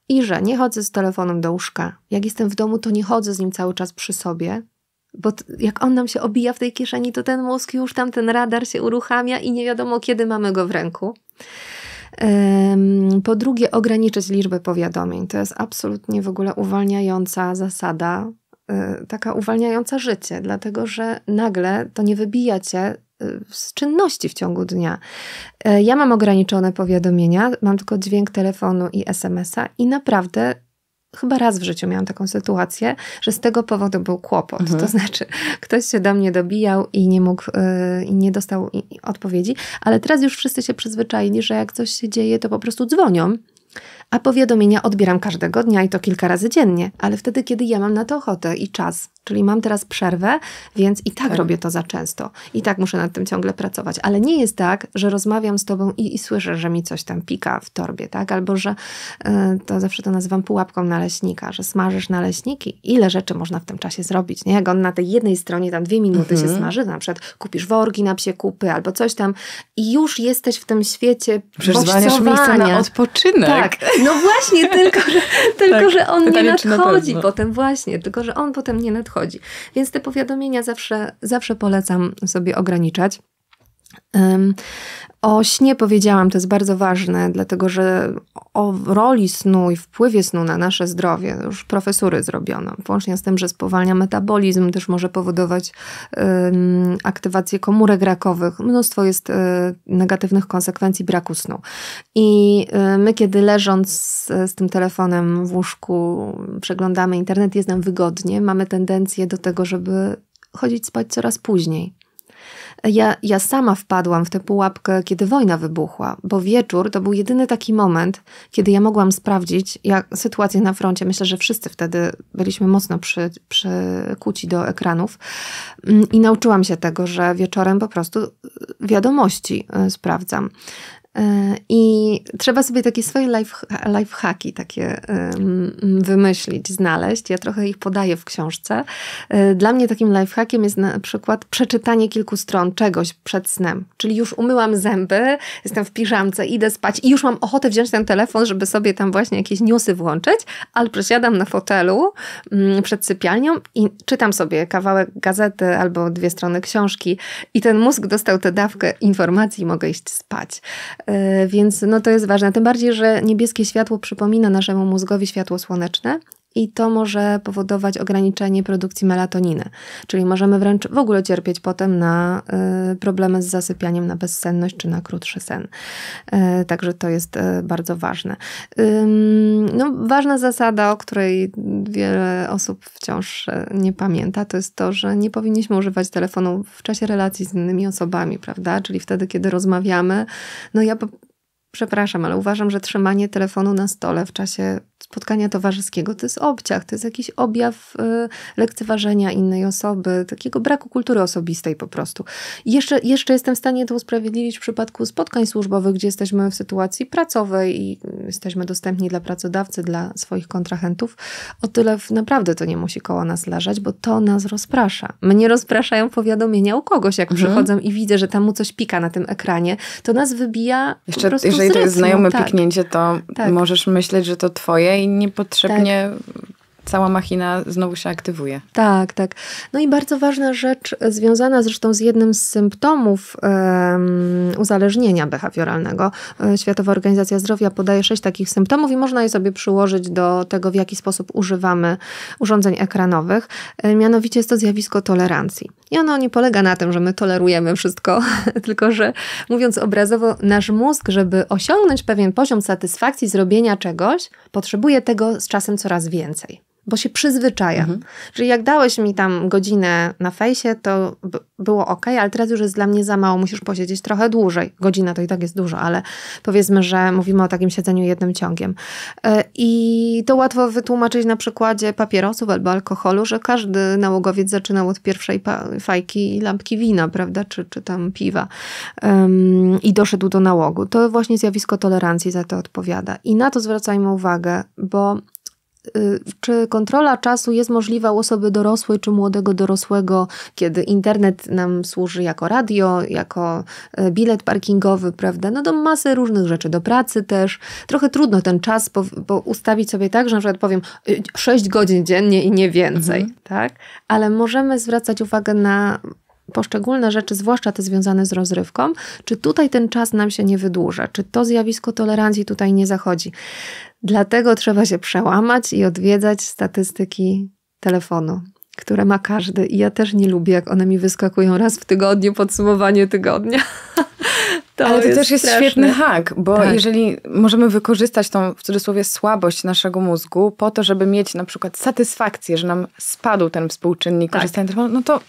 i że nie chodzę z telefonem do łóżka. Jak jestem w domu, to nie chodzę z nim cały czas przy sobie, bo jak on nam się obija w tej kieszeni, to ten mózg już tam, ten radar się uruchamia i nie wiadomo, kiedy mamy go w ręku. Po drugie, ograniczyć liczbę powiadomień. To jest absolutnie w ogóle uwalniająca zasada, e, taka uwalniająca życie, dlatego że nagle to nie wybija cię e, z czynności w ciągu dnia. E, ja mam ograniczone powiadomienia, mam tylko dźwięk telefonu i SMS-a i naprawdę chyba raz w życiu miałam taką sytuację, że z tego powodu był kłopot. Mhm. To znaczy, ktoś się do mnie dobijał i nie mógł, y, i yy, nie dostał odpowiedzi, ale teraz już wszyscy się przyzwyczaili, że jak coś się dzieje, to po prostu dzwonią a powiadomienia odbieram każdego dnia i to kilka razy dziennie, ale wtedy, kiedy ja mam na to ochotę i czas. Czyli mam teraz przerwę, więc i tak, tak. robię to za często. I tak muszę nad tym ciągle pracować. Ale nie jest tak, że rozmawiam z tobą i, i słyszę, że mi coś tam pika w torbie, tak? Albo, że y, to zawsze to nazywam pułapką naleśnika, że smażysz naleśniki. Ile rzeczy można w tym czasie zrobić, nie? Jak on na tej jednej stronie tam dwie minuty mhm. się smaży, na przykład kupisz worki na psie kupy albo coś tam i już jesteś w tym świecie Przecież zwalniasz na odpoczynek. Tak, no właśnie, tylko że, (laughs) tylko, tak. że on Pytanie, nie nadchodzi potem, właśnie, tylko że on potem nie nadchodzi. Więc te powiadomienia zawsze, zawsze polecam sobie ograniczać. O śnie powiedziałam, to jest bardzo ważne, dlatego że o roli snu i wpływie snu na nasze zdrowie już profesury zrobiono. Włącznie z tym, że spowalnia metabolizm, też może powodować um, aktywację komórek rakowych. Mnóstwo jest um, negatywnych konsekwencji braku snu. I um, my, kiedy leżąc z, z, tym telefonem w łóżku, przeglądamy internet, jest nam wygodnie, mamy tendencję do tego, żeby chodzić spać coraz później. Ja, ja sama wpadłam w tę pułapkę, kiedy wojna wybuchła, bo wieczór to był jedyny taki moment, kiedy ja mogłam sprawdzić jak sytuację na froncie. Myślę, że wszyscy wtedy byliśmy mocno przy, do ekranów mm, i nauczyłam się tego, że wieczorem po prostu wiadomości y, sprawdzam. I trzeba sobie takie swoje life, lifehacki takie wymyślić, znaleźć. Ja trochę ich podaję w książce. E, dla mnie takim lifehackiem jest na przykład przeczytanie kilku stron czegoś przed snem. Czyli już umyłam zęby, jestem w piżamce, idę spać i już mam ochotę wziąć ten telefon, żeby sobie tam właśnie jakieś newsy włączyć, ale przesiadam na fotelu mm, przed sypialnią i czytam sobie kawałek gazety albo dwie strony książki i ten mózg dostał tę dawkę informacji i mogę iść spać. E, E, więc no to jest ważne. Tym bardziej, że niebieskie światło przypomina naszemu mózgowi światło słoneczne i to może powodować ograniczenie produkcji melatoniny, czyli możemy wręcz w ogóle cierpieć potem na y, problemy z zasypianiem, na bezsenność czy na krótszy sen. Y, także to jest y, bardzo ważne. No, ważna zasada, o której wiele osób wciąż e, nie pamięta, to jest to, że nie powinniśmy używać telefonu w czasie relacji z innymi osobami, prawda? Czyli wtedy, kiedy rozmawiamy, no ja przepraszam, ale uważam, że trzymanie telefonu na stole w czasie spotkania towarzyskiego to jest obciach, to jest jakiś objaw y, lekceważenia innej osoby, takiego braku kultury osobistej po prostu. Jeszcze, jeszcze jestem w stanie to usprawiedliwić w przypadku spotkań służbowych, gdzie jesteśmy w sytuacji pracowej i jesteśmy dostępni dla pracodawcy, dla swoich kontrahentów. O tyle naprawdę to nie musi koło nas leżeć, bo to nas rozprasza. Mnie rozpraszają powiadomienia u kogoś, jak mhm. i widzę, że tam mu coś pika na tym ekranie, to nas wybija jeszcze, po prostu jeżeli to jest znajome tak. piknięcie, to tak. możesz myśleć, że to twoje i niepotrzebnie tak. cała machina znowu się aktywuje. Tak, tak. No i bardzo ważna rzecz e, związana zresztą z jednym z symptomów um, uzależnienia behawioralnego. E, Światowa Organizacja Zdrowia podaje sześć takich symptomów i można je sobie przyłożyć do tego, w jaki sposób używamy urządzeń ekranowych. E, mianowicie jest to zjawisko tolerancji. I ono nie polega na tym, że my tolerujemy wszystko, (laughs) tylko że mówiąc obrazowo, nasz mózg, żeby osiągnąć pewien poziom satysfakcji zrobienia czegoś, potrzebuje tego z czasem coraz więcej bo się przyzwyczajam. Mhm. Czyli jak dałeś mi tam godzinę na fejsie, to było ok, ale teraz już jest dla mnie za mało, musisz posiedzieć trochę dłużej. Godzina to i tak jest dużo, ale powiedzmy, że mówimy o takim siedzeniu jednym ciągiem. E, I to łatwo wytłumaczyć na przykładzie papierosów albo alkoholu, że każdy nałogowiec zaczynał od pierwszej fajki i lampki wina, prawda, czy, czy tam piwa um, i doszedł do nałogu. To właśnie zjawisko tolerancji za to odpowiada. I na to zwracajmy uwagę, bo Y, czy kontrola czasu jest możliwa u osoby dorosłej czy młodego dorosłego, kiedy internet nam służy jako radio, jako y, bilet parkingowy, prawda? No do masy różnych rzeczy, do pracy też. Trochę trudno ten czas po, po ustawić sobie tak, że na przykład powiem 6 y, godzin dziennie i nie więcej, mhm. tak? Ale możemy zwracać uwagę na poszczególne rzeczy, zwłaszcza te związane z rozrywką, czy tutaj ten czas nam się nie wydłuża, czy to zjawisko tolerancji tutaj nie zachodzi. Dlatego trzeba się przełamać i odwiedzać statystyki telefonu które ma każdy. I ja też nie lubię, jak one mi wyskakują raz w tygodniu, podsumowanie tygodnia. (laughs) To Ale to jest też jest straszne. świetny hak, bo tak. jeżeli możemy wykorzystać tą w cudzysłowie słabość naszego mózgu po to, żeby mieć na przykład satysfakcję, że nam spadł ten współczynnik tak. korzystania telefonu, no to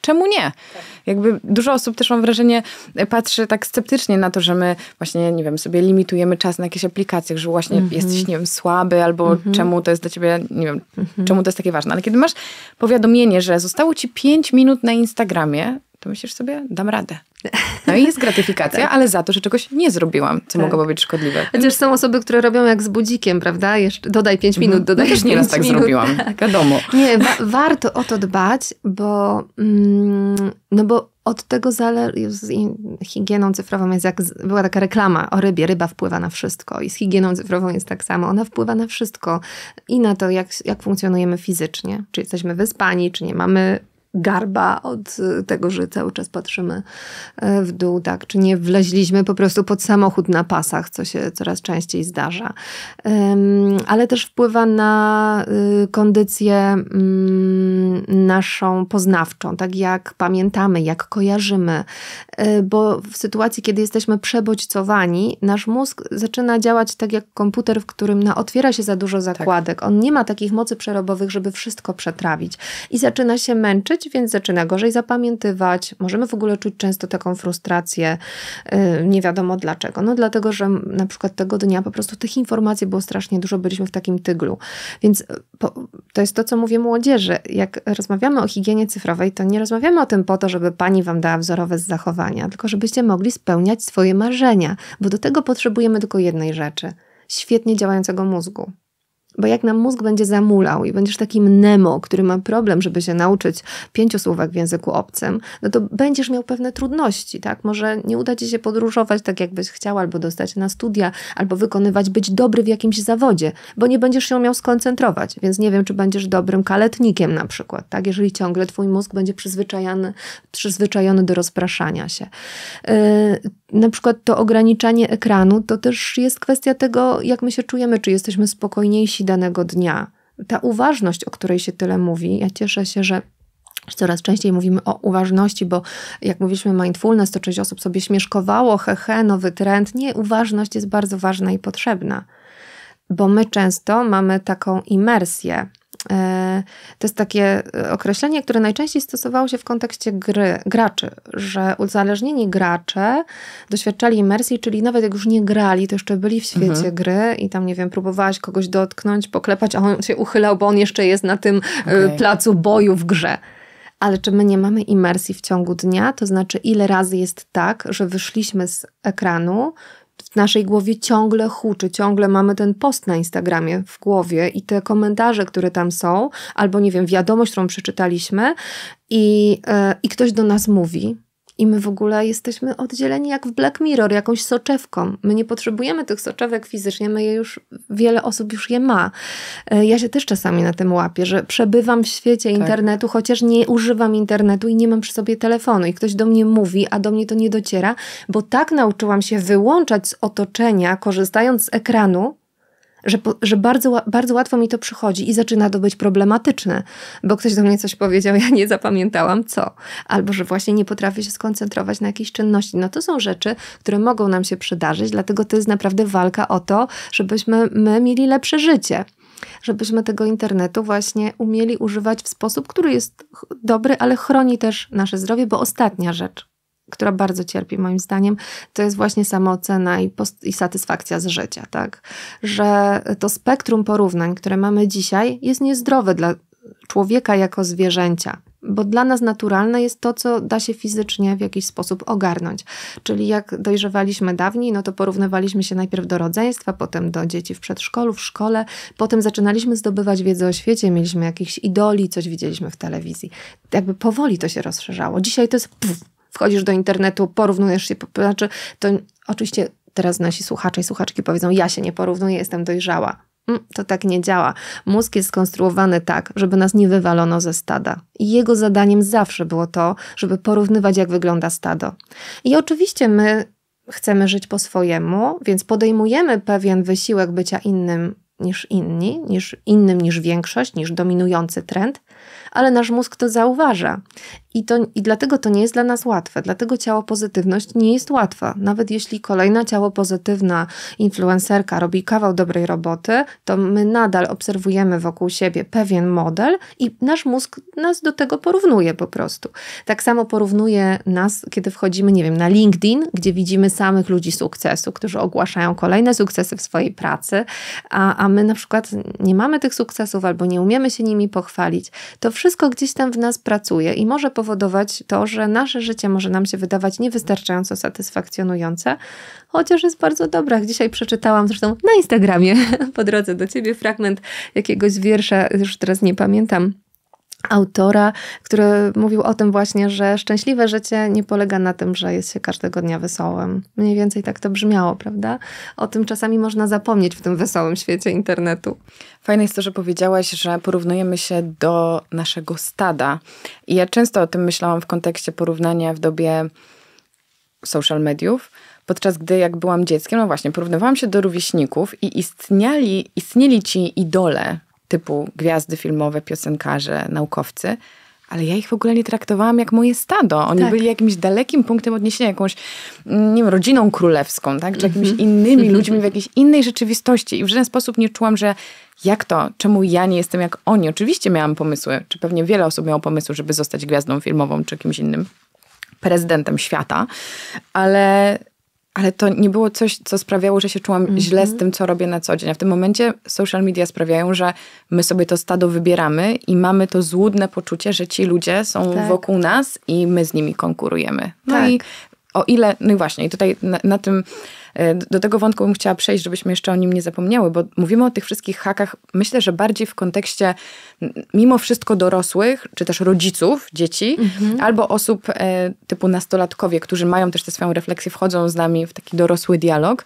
czemu nie? Jakby dużo osób też mam wrażenie patrzy tak sceptycznie na to, że my właśnie, nie wiem, sobie limitujemy czas na jakieś aplikacje, że właśnie mm -hmm. jesteś, nie wiem, słaby albo mm -hmm. czemu to jest dla ciebie, nie wiem, mm -hmm. czemu to jest takie ważne. Ale kiedy masz powiadomienie, że zostało ci 5 minut na Instagramie, Myślisz sobie, dam radę. No i jest gratyfikacja, (laughs) tak. ale za to, że czegoś nie zrobiłam, co tak. mogłoby być szkodliwe. Chociaż są osoby, które robią jak z budzikiem, prawda? Jeszcze, dodaj 5 mhm. minut, dodaj jeszcze no też 5 tak minut. tak zrobiłam, (laughs) tak. wiadomo. Nie, wa warto o to dbać, bo, mm, no bo od tego zależy, z higieną cyfrową jest jak, była taka reklama o rybie, ryba wpływa na wszystko i z higieną cyfrową jest tak samo, ona wpływa na wszystko i na to, jak, jak funkcjonujemy fizycznie, czy jesteśmy wyspani, czy nie mamy garba od y, tego, że cały czas patrzymy y, w dół, tak? Czy nie wleźliśmy po prostu pod samochód na pasach, co się coraz częściej zdarza. Ale też wpływa na y, kondycję mm, naszą poznawczą, tak jak pamiętamy, jak kojarzymy, bo w sytuacji, kiedy jesteśmy przebodźcowani, nasz mózg zaczyna działać tak jak komputer, w którym na no, otwiera się za dużo tak. zakładek. Tak. On nie ma takich mocy przerobowych, żeby wszystko przetrawić i zaczyna się męczyć, więc zaczyna gorzej zapamiętywać. Możemy w ogóle czuć często taką frustrację, y, nie wiadomo dlaczego. No dlatego, że na przykład tego dnia po prostu tych informacji było strasznie dużo, byliśmy w takim tyglu. Więc y, to jest to, co mówię młodzieży. Jak rozmawiamy o higienie cyfrowej, to nie rozmawiamy o tym po to, żeby pani wam dała wzorowe zachowania, tylko żebyście mogli spełniać swoje marzenia, bo do tego potrzebujemy tylko jednej rzeczy świetnie działającego mózgu. Bo jak nam mózg będzie zamulał i będziesz takim nemo, który ma problem, żeby się nauczyć pięciu słówek w języku obcym, no to będziesz miał pewne trudności, tak? Może nie uda ci się podróżować tak, jakbyś chciał, albo dostać na studia, albo wykonywać, być dobry w jakimś zawodzie, bo nie będziesz się miał skoncentrować, więc nie wiem, czy będziesz dobrym kaletnikiem na przykład, tak? Jeżeli ciągle twój mózg będzie przyzwyczajony, przyzwyczajony do rozpraszania się. Yy, na przykład to ograniczanie ekranu to też jest kwestia tego, jak my się czujemy, czy jesteśmy spokojniejsi, danego dnia. Ta uważność, o której się tyle mówi, ja cieszę się, że Coraz częściej mówimy o uważności, bo jak mówiliśmy mindfulness, to część osób sobie śmieszkowało, hehe, nowy trend. Nie, uważność jest bardzo ważna i potrzebna, bo my często mamy taką imersję E, to jest takie e, określenie, które najczęściej stosowało się w kontekście gry, graczy, że uzależnieni gracze doświadczali imersji, czyli nawet jak już nie grali, to jeszcze byli w świecie mhm. gry i tam, nie wiem, próbowałaś kogoś dotknąć, poklepać, a on się uchylał, bo on jeszcze jest na tym e, okay. placu boju w grze. Ale czy my nie mamy imersji w ciągu dnia? To znaczy, ile razy jest tak, że wyszliśmy z ekranu, naszej głowie ciągle huczy, ciągle mamy ten post na Instagramie w głowie i te komentarze, które tam są, albo nie wiem, wiadomość, którą przeczytaliśmy i, e, i ktoś do nas mówi, i my w ogóle jesteśmy oddzieleni jak w Black Mirror, jakąś soczewką. My nie potrzebujemy tych soczewek fizycznie, my je już, wiele osób już je ma. E, ja się też czasami na tym łapię, że przebywam w świecie tak. internetu, chociaż nie używam internetu i nie mam przy sobie telefonu i ktoś do mnie mówi, a do mnie to nie dociera, bo tak nauczyłam się wyłączać z otoczenia, korzystając z ekranu, że, że bardzo, bardzo łatwo mi to przychodzi i zaczyna to być problematyczne, bo ktoś do mnie coś powiedział, ja nie zapamiętałam co, albo że właśnie nie potrafię się skoncentrować na jakiejś czynności. No to są rzeczy, które mogą nam się przydarzyć, dlatego to jest naprawdę walka o to, żebyśmy my mieli lepsze życie żebyśmy tego internetu właśnie umieli używać w sposób, który jest dobry, ale chroni też nasze zdrowie, bo ostatnia rzecz, która bardzo cierpi moim zdaniem, to jest właśnie samoocena i, post- i satysfakcja z życia, tak? Że to spektrum porównań, które mamy dzisiaj, jest niezdrowe dla człowieka jako zwierzęcia. Bo dla nas naturalne jest to, co da się fizycznie w jakiś sposób ogarnąć. Czyli jak dojrzewaliśmy dawniej, no to porównywaliśmy się najpierw do rodzeństwa, potem do dzieci w przedszkolu, w szkole, potem zaczynaliśmy zdobywać wiedzę o świecie, mieliśmy jakichś idoli, coś widzieliśmy w telewizji. Jakby powoli to się rozszerzało. Dzisiaj to jest pff, wchodzisz do internetu, porównujesz się, znaczy to oczywiście teraz nasi słuchacze i słuchaczki powiedzą, ja się nie porównuję, jestem dojrzała. Mm, to tak nie działa. Mózg jest skonstruowany tak, żeby nas nie wywalono ze stada. I jego zadaniem zawsze było to, żeby porównywać, jak wygląda stado. I oczywiście my chcemy żyć po swojemu, więc podejmujemy pewien wysiłek bycia innym niż inni, niż innym niż większość, niż dominujący trend, ale nasz mózg to zauważa. I, to, I dlatego to nie jest dla nas łatwe. Dlatego ciało pozytywność nie jest łatwa. Nawet jeśli kolejna ciało pozytywna influencerka robi kawał dobrej roboty, to my nadal obserwujemy wokół siebie pewien model i nasz mózg nas do tego porównuje po prostu. Tak samo porównuje nas, kiedy wchodzimy, nie wiem, na LinkedIn, gdzie widzimy samych ludzi sukcesu, którzy ogłaszają kolejne sukcesy w swojej pracy, a, a my na przykład nie mamy tych sukcesów albo nie umiemy się nimi pochwalić. To wszystko wszystko gdzieś tam w nas pracuje i może powodować to, że nasze życie może nam się wydawać niewystarczająco satysfakcjonujące, chociaż jest bardzo dobre. Dzisiaj przeczytałam zresztą na Instagramie (laughs) po drodze do ciebie fragment jakiegoś wiersza, już teraz nie pamiętam autora, który mówił o tym właśnie, że szczęśliwe życie nie polega na tym, że jest się każdego dnia wesołym. Mniej więcej tak to brzmiało, prawda? O tym czasami można zapomnieć w tym wesołym świecie internetu. Fajne jest to, że powiedziałaś, że porównujemy się do naszego stada. I ja często o tym myślałam w kontekście porównania w dobie social mediów, podczas gdy jak byłam dzieckiem, no właśnie, porównywałam się do rówieśników i istniali, istnieli ci idole typu gwiazdy filmowe, piosenkarze, naukowcy, ale ja ich w ogóle nie traktowałam jak moje stado. Oni tak. byli jakimś dalekim punktem odniesienia, jakąś, mm, nie wiem, rodziną królewską, tak? Czy jakimiś mhm. innymi (laughs) ludźmi w jakiejś innej rzeczywistości. I w żaden sposób nie czułam, że jak to, czemu ja nie jestem jak oni. Oczywiście miałam pomysły, czy pewnie wiele osób miało pomysły, żeby zostać gwiazdą filmową czy kimś innym prezydentem świata, ale ale to nie było coś, co sprawiało, że się czułam mm -hmm. źle z mhm. tym, co robię na co dzień. A w tym momencie social media sprawiają, że my sobie to stado wybieramy i mamy to złudne poczucie, że ci ludzie są tak. wokół nas i my z nimi konkurujemy. No tak. i o ile, no i właśnie, i tutaj na, na, tym, e, do tego wątku bym chciała przejść, żebyśmy jeszcze o nim nie zapomniały, bo mówimy o tych wszystkich hakach, myślę, że bardziej w kontekście mimo wszystko dorosłych, czy też rodziców dzieci, mhm. albo osób e, typu nastolatkowie, którzy mają też tę swoją refleksję, wchodzą z nami w taki dorosły dialog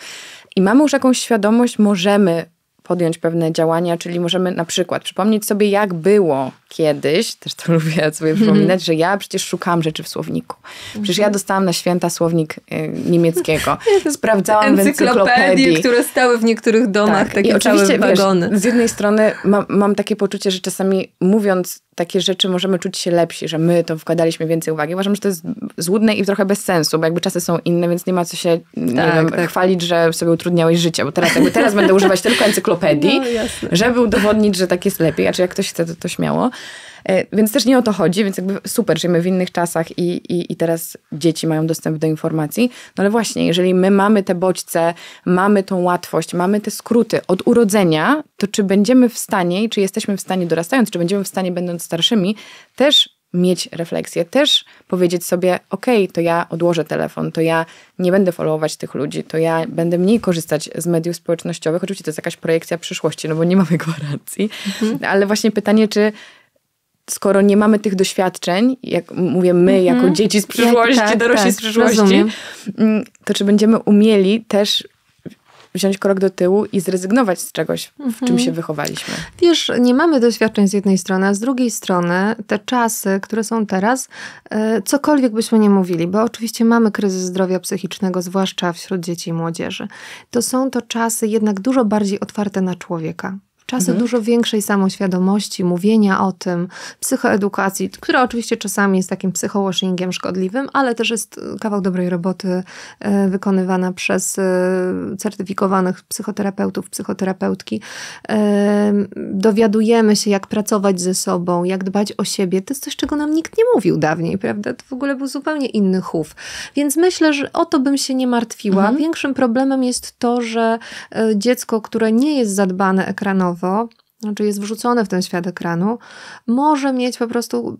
i mamy już jakąś świadomość, możemy podjąć pewne działania, czyli możemy na przykład przypomnieć sobie, jak było kiedyś, też to (laughs) lubię sobie mhm. przypominać, że ja przecież szukałam rzeczy w słowniku. Przecież ja mhm. dostałam na święta słownik y, niemieckiego. (laughs) Sprawdzałam w encyklopedii. które stały w niektórych domach, tak. takie I oczywiście, wagony. Wiesz, z jednej strony mam, mam takie poczucie, że czasami mówiąc takie rzeczy możemy czuć się lepsi, że my to wkładaliśmy więcej uwagi. Uważam, że to jest złudne i trochę bez sensu, bo jakby czasy są inne, więc nie ma co się tak, wiem, tak. chwalić, że sobie utrudniałeś życie, bo teraz, jakby teraz będę używać tylko encyklopedii, (laughs) no, żeby udowodnić, że tak jest lepiej. A czy jak ktoś chce, to to śmiało. E, więc też nie o to chodzi, więc jakby super, żyjemy w innych czasach i, i, i teraz dzieci mają dostęp do informacji. No ale właśnie, jeżeli my mamy te bodźce, mamy tą łatwość, mamy te skróty od urodzenia, to czy będziemy w stanie, czy jesteśmy w stanie dorastając, czy będziemy w stanie będąc starszymi, też mieć refleksję, też powiedzieć sobie, ok, to ja odłożę telefon, to ja nie będę followować tych ludzi, to ja będę mniej korzystać z mediów społecznościowych. Oczywiście to jest jakaś projekcja przyszłości, no bo nie mamy gwarancji, mhm. ale właśnie pytanie, czy skoro nie mamy tych doświadczeń, jak mówię my, mhm. jako dzieci z przyszłości, tak, dorośli tak, z przyszłości, rozumiem. Mm, to czy będziemy umieli też wziąć krok do tyłu i zrezygnować z czegoś, mhm. w czym mhm. się wychowaliśmy. Wiesz, nie mamy doświadczeń z jednej strony, a z drugiej strony te czasy, które są teraz, e, cokolwiek byśmy nie mówili, bo oczywiście mamy kryzys zdrowia psychicznego, zwłaszcza wśród dzieci i młodzieży. To są to czasy jednak dużo bardziej otwarte na człowieka. Czasy mhm. dużo większej samoświadomości, mówienia o tym, psychoedukacji, która oczywiście czasami jest takim psychowashingiem szkodliwym, ale też jest y, kawał dobrej roboty y, wykonywana przez y, certyfikowanych psychoterapeutów, psychoterapeutki. Dowiadujemy się, jak pracować ze sobą, jak dbać o siebie. To jest coś, czego nam nikt nie mówił dawniej, prawda? To w ogóle był zupełnie inny chów. Więc myślę, że o to bym się nie martwiła. Mhm. Większym problemem jest to, że dziecko, które nie jest zadbane ekranowo, chwilowo, znaczy jest wrzucone w ten świat ekranu, może mieć po prostu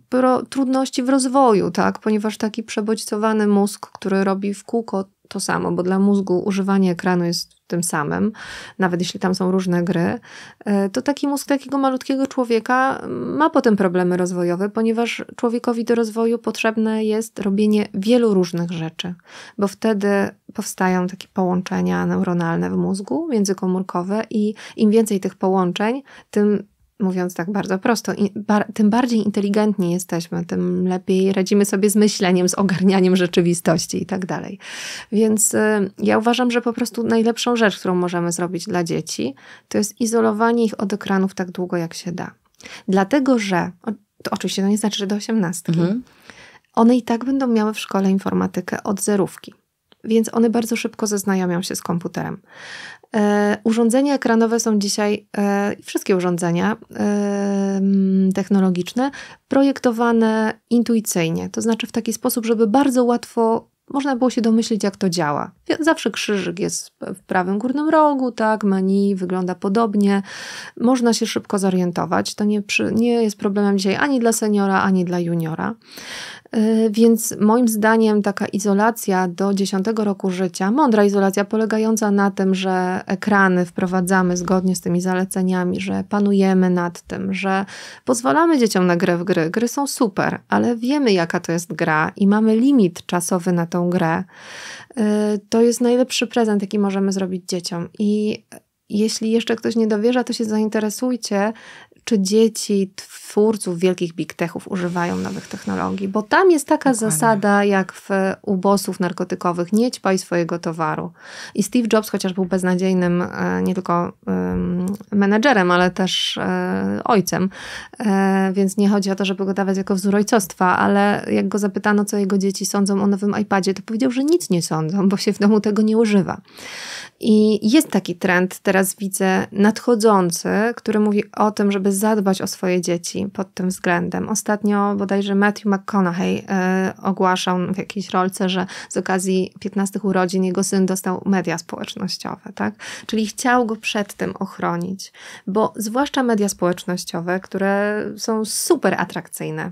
trudności w rozwoju, tak? ponieważ taki przebodźcowany mózg, który robi w kółko to samo, bo dla mózgu używanie ekranu jest tym samym, nawet jeśli tam są różne gry, e, to taki mózg takiego malutkiego człowieka ma potem problemy rozwojowe, ponieważ człowiekowi do rozwoju potrzebne jest robienie wielu różnych rzeczy, bo wtedy powstają takie połączenia neuronalne w mózgu, międzykomórkowe i im więcej tych połączeń, tym mówiąc tak bardzo prosto, bar tym bardziej inteligentni jesteśmy, tym lepiej radzimy sobie z myśleniem, z ogarnianiem rzeczywistości i tak dalej. Więc y, ja uważam, że po prostu najlepszą rzecz, którą możemy zrobić dla dzieci, to jest izolowanie ich od ekranów tak długo, jak się da. Dlatego, że to oczywiście to nie znaczy, że do 18. Mhm. One i tak będą miały w szkole informatykę od zerówki więc one bardzo szybko zaznajomią się z komputerem. E, urządzenia ekranowe są dzisiaj, e, wszystkie urządzenia e, technologiczne, projektowane intuicyjnie, to znaczy w taki sposób, żeby bardzo łatwo można było się domyślić, jak to działa. Zawsze krzyżyk jest w prawym górnym rogu, tak, menu wygląda podobnie. Można się szybko zorientować. To nie, przy, nie jest problemem dzisiaj ani dla seniora, ani dla juniora. Y, więc moim zdaniem taka izolacja do 10 roku życia, mądra izolacja polegająca na tym, że ekrany wprowadzamy zgodnie z tymi zaleceniami, że panujemy nad tym, że pozwalamy dzieciom na grę w gry. Gry są super, ale wiemy jaka to jest gra i mamy limit czasowy na tą grę. Y, to jest najlepszy prezent, jaki możemy zrobić dzieciom. I jeśli jeszcze ktoś nie dowierza, to się zainteresujcie czy dzieci twórców wielkich big techów używają nowych technologii, bo tam jest taka Dokładnie. zasada jak w ubosów narkotykowych, nie ćpaj swojego towaru. I Steve Jobs, chociaż był beznadziejnym e, nie tylko menedżerem, ale też e, ojcem, e, więc nie chodzi o to, żeby go dawać jako wzór ojcostwa, ale jak go zapytano, co jego dzieci sądzą o nowym iPadzie, to powiedział, że nic nie sądzą, bo się w domu tego nie używa. I jest taki trend, teraz widzę, nadchodzący, który mówi o tym, żeby zadbać o swoje dzieci pod tym względem. Ostatnio bodajże Matthew McConaughey e, ogłaszał w jakiejś rolce, że z okazji 15 urodzin jego syn dostał media społecznościowe, tak? Czyli chciał go przed tym ochronić, bo zwłaszcza media społecznościowe, które są super atrakcyjne,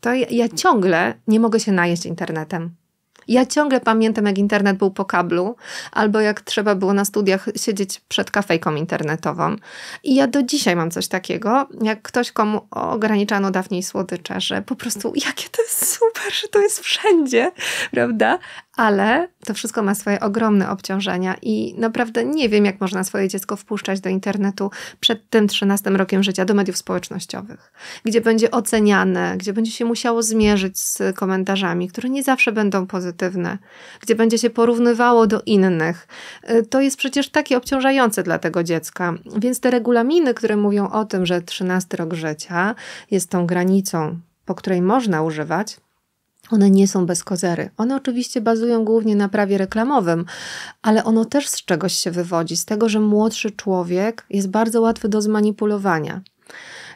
to ja, ja ciągle nie mogę się najeść internetem. Ja ciągle pamiętam, jak internet był po kablu, albo jak trzeba było na studiach siedzieć przed kafejką internetową. I ja do dzisiaj mam coś takiego, jak ktoś, komu ograniczano dawniej słodycze, że po prostu jakie to jest super, że to jest wszędzie, prawda? ale to wszystko ma swoje ogromne obciążenia i naprawdę nie wiem, jak można swoje dziecko wpuszczać do internetu przed tym 13 rokiem życia, do mediów społecznościowych, gdzie będzie oceniane, gdzie będzie się musiało zmierzyć z komentarzami, które nie zawsze będą pozytywne, gdzie będzie się porównywało do innych. Y, to jest przecież takie obciążające dla tego dziecka. Więc te regulaminy, które mówią o tym, że 13 rok życia jest tą granicą, po której można używać, one nie są bez kozery. One oczywiście bazują głównie na prawie reklamowym, ale ono też z czegoś się wywodzi, z tego, że młodszy człowiek jest bardzo łatwy do zmanipulowania.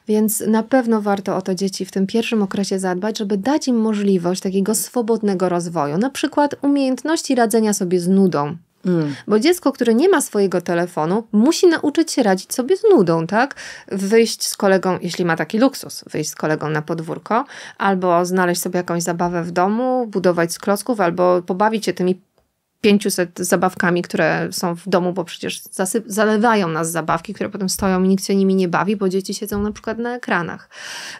Więc na pewno warto o te dzieci w tym pierwszym okresie zadbać, żeby dać im możliwość takiego swobodnego rozwoju, na przykład umiejętności radzenia sobie z nudą, Mm. Bo dziecko, które nie ma swojego telefonu, musi nauczyć się radzić sobie z nudą, tak? Wyjść z kolegą, jeśli ma taki luksus, wyjść z kolegą na podwórko, albo znaleźć sobie jakąś zabawę w domu, budować z klocków, albo pobawić się tymi 500 zabawkami, które są w domu, bo przecież zalewają nas zabawki, które potem stoją i nikt się nimi nie bawi, bo dzieci siedzą na przykład na ekranach.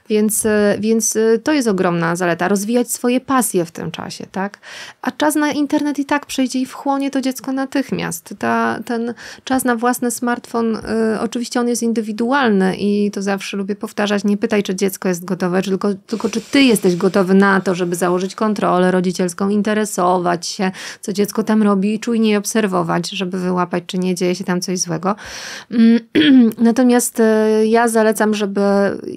Więc, y, więc y, to jest ogromna zaleta. Rozwijać swoje pasje w tym czasie, tak? A czas na internet i tak przyjdzie i wchłonie to dziecko natychmiast. Ta, ten czas na własny smartfon, y, oczywiście on jest indywidualny i to zawsze lubię powtarzać, nie pytaj, czy dziecko jest gotowe, czy tylko, tylko czy ty jesteś gotowy na to, żeby założyć kontrolę rodzicielską, interesować się, co dziecko tam tam robi i czujnie obserwować, żeby wyłapać, czy nie dzieje się tam coś złego. Mm, (clears throat) natomiast e, ja zalecam, żeby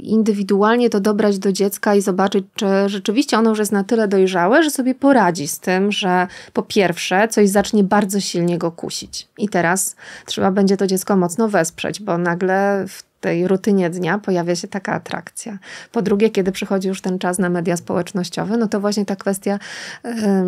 indywidualnie to dobrać do dziecka i zobaczyć, czy rzeczywiście ono już jest na tyle dojrzałe, że sobie poradzi z tym, że po pierwsze coś zacznie bardzo silnie go kusić. I teraz trzeba będzie to dziecko mocno wesprzeć, bo nagle w tej rutynie dnia pojawia się taka atrakcja. Po drugie, kiedy przychodzi już ten czas na media społecznościowe, no to właśnie ta kwestia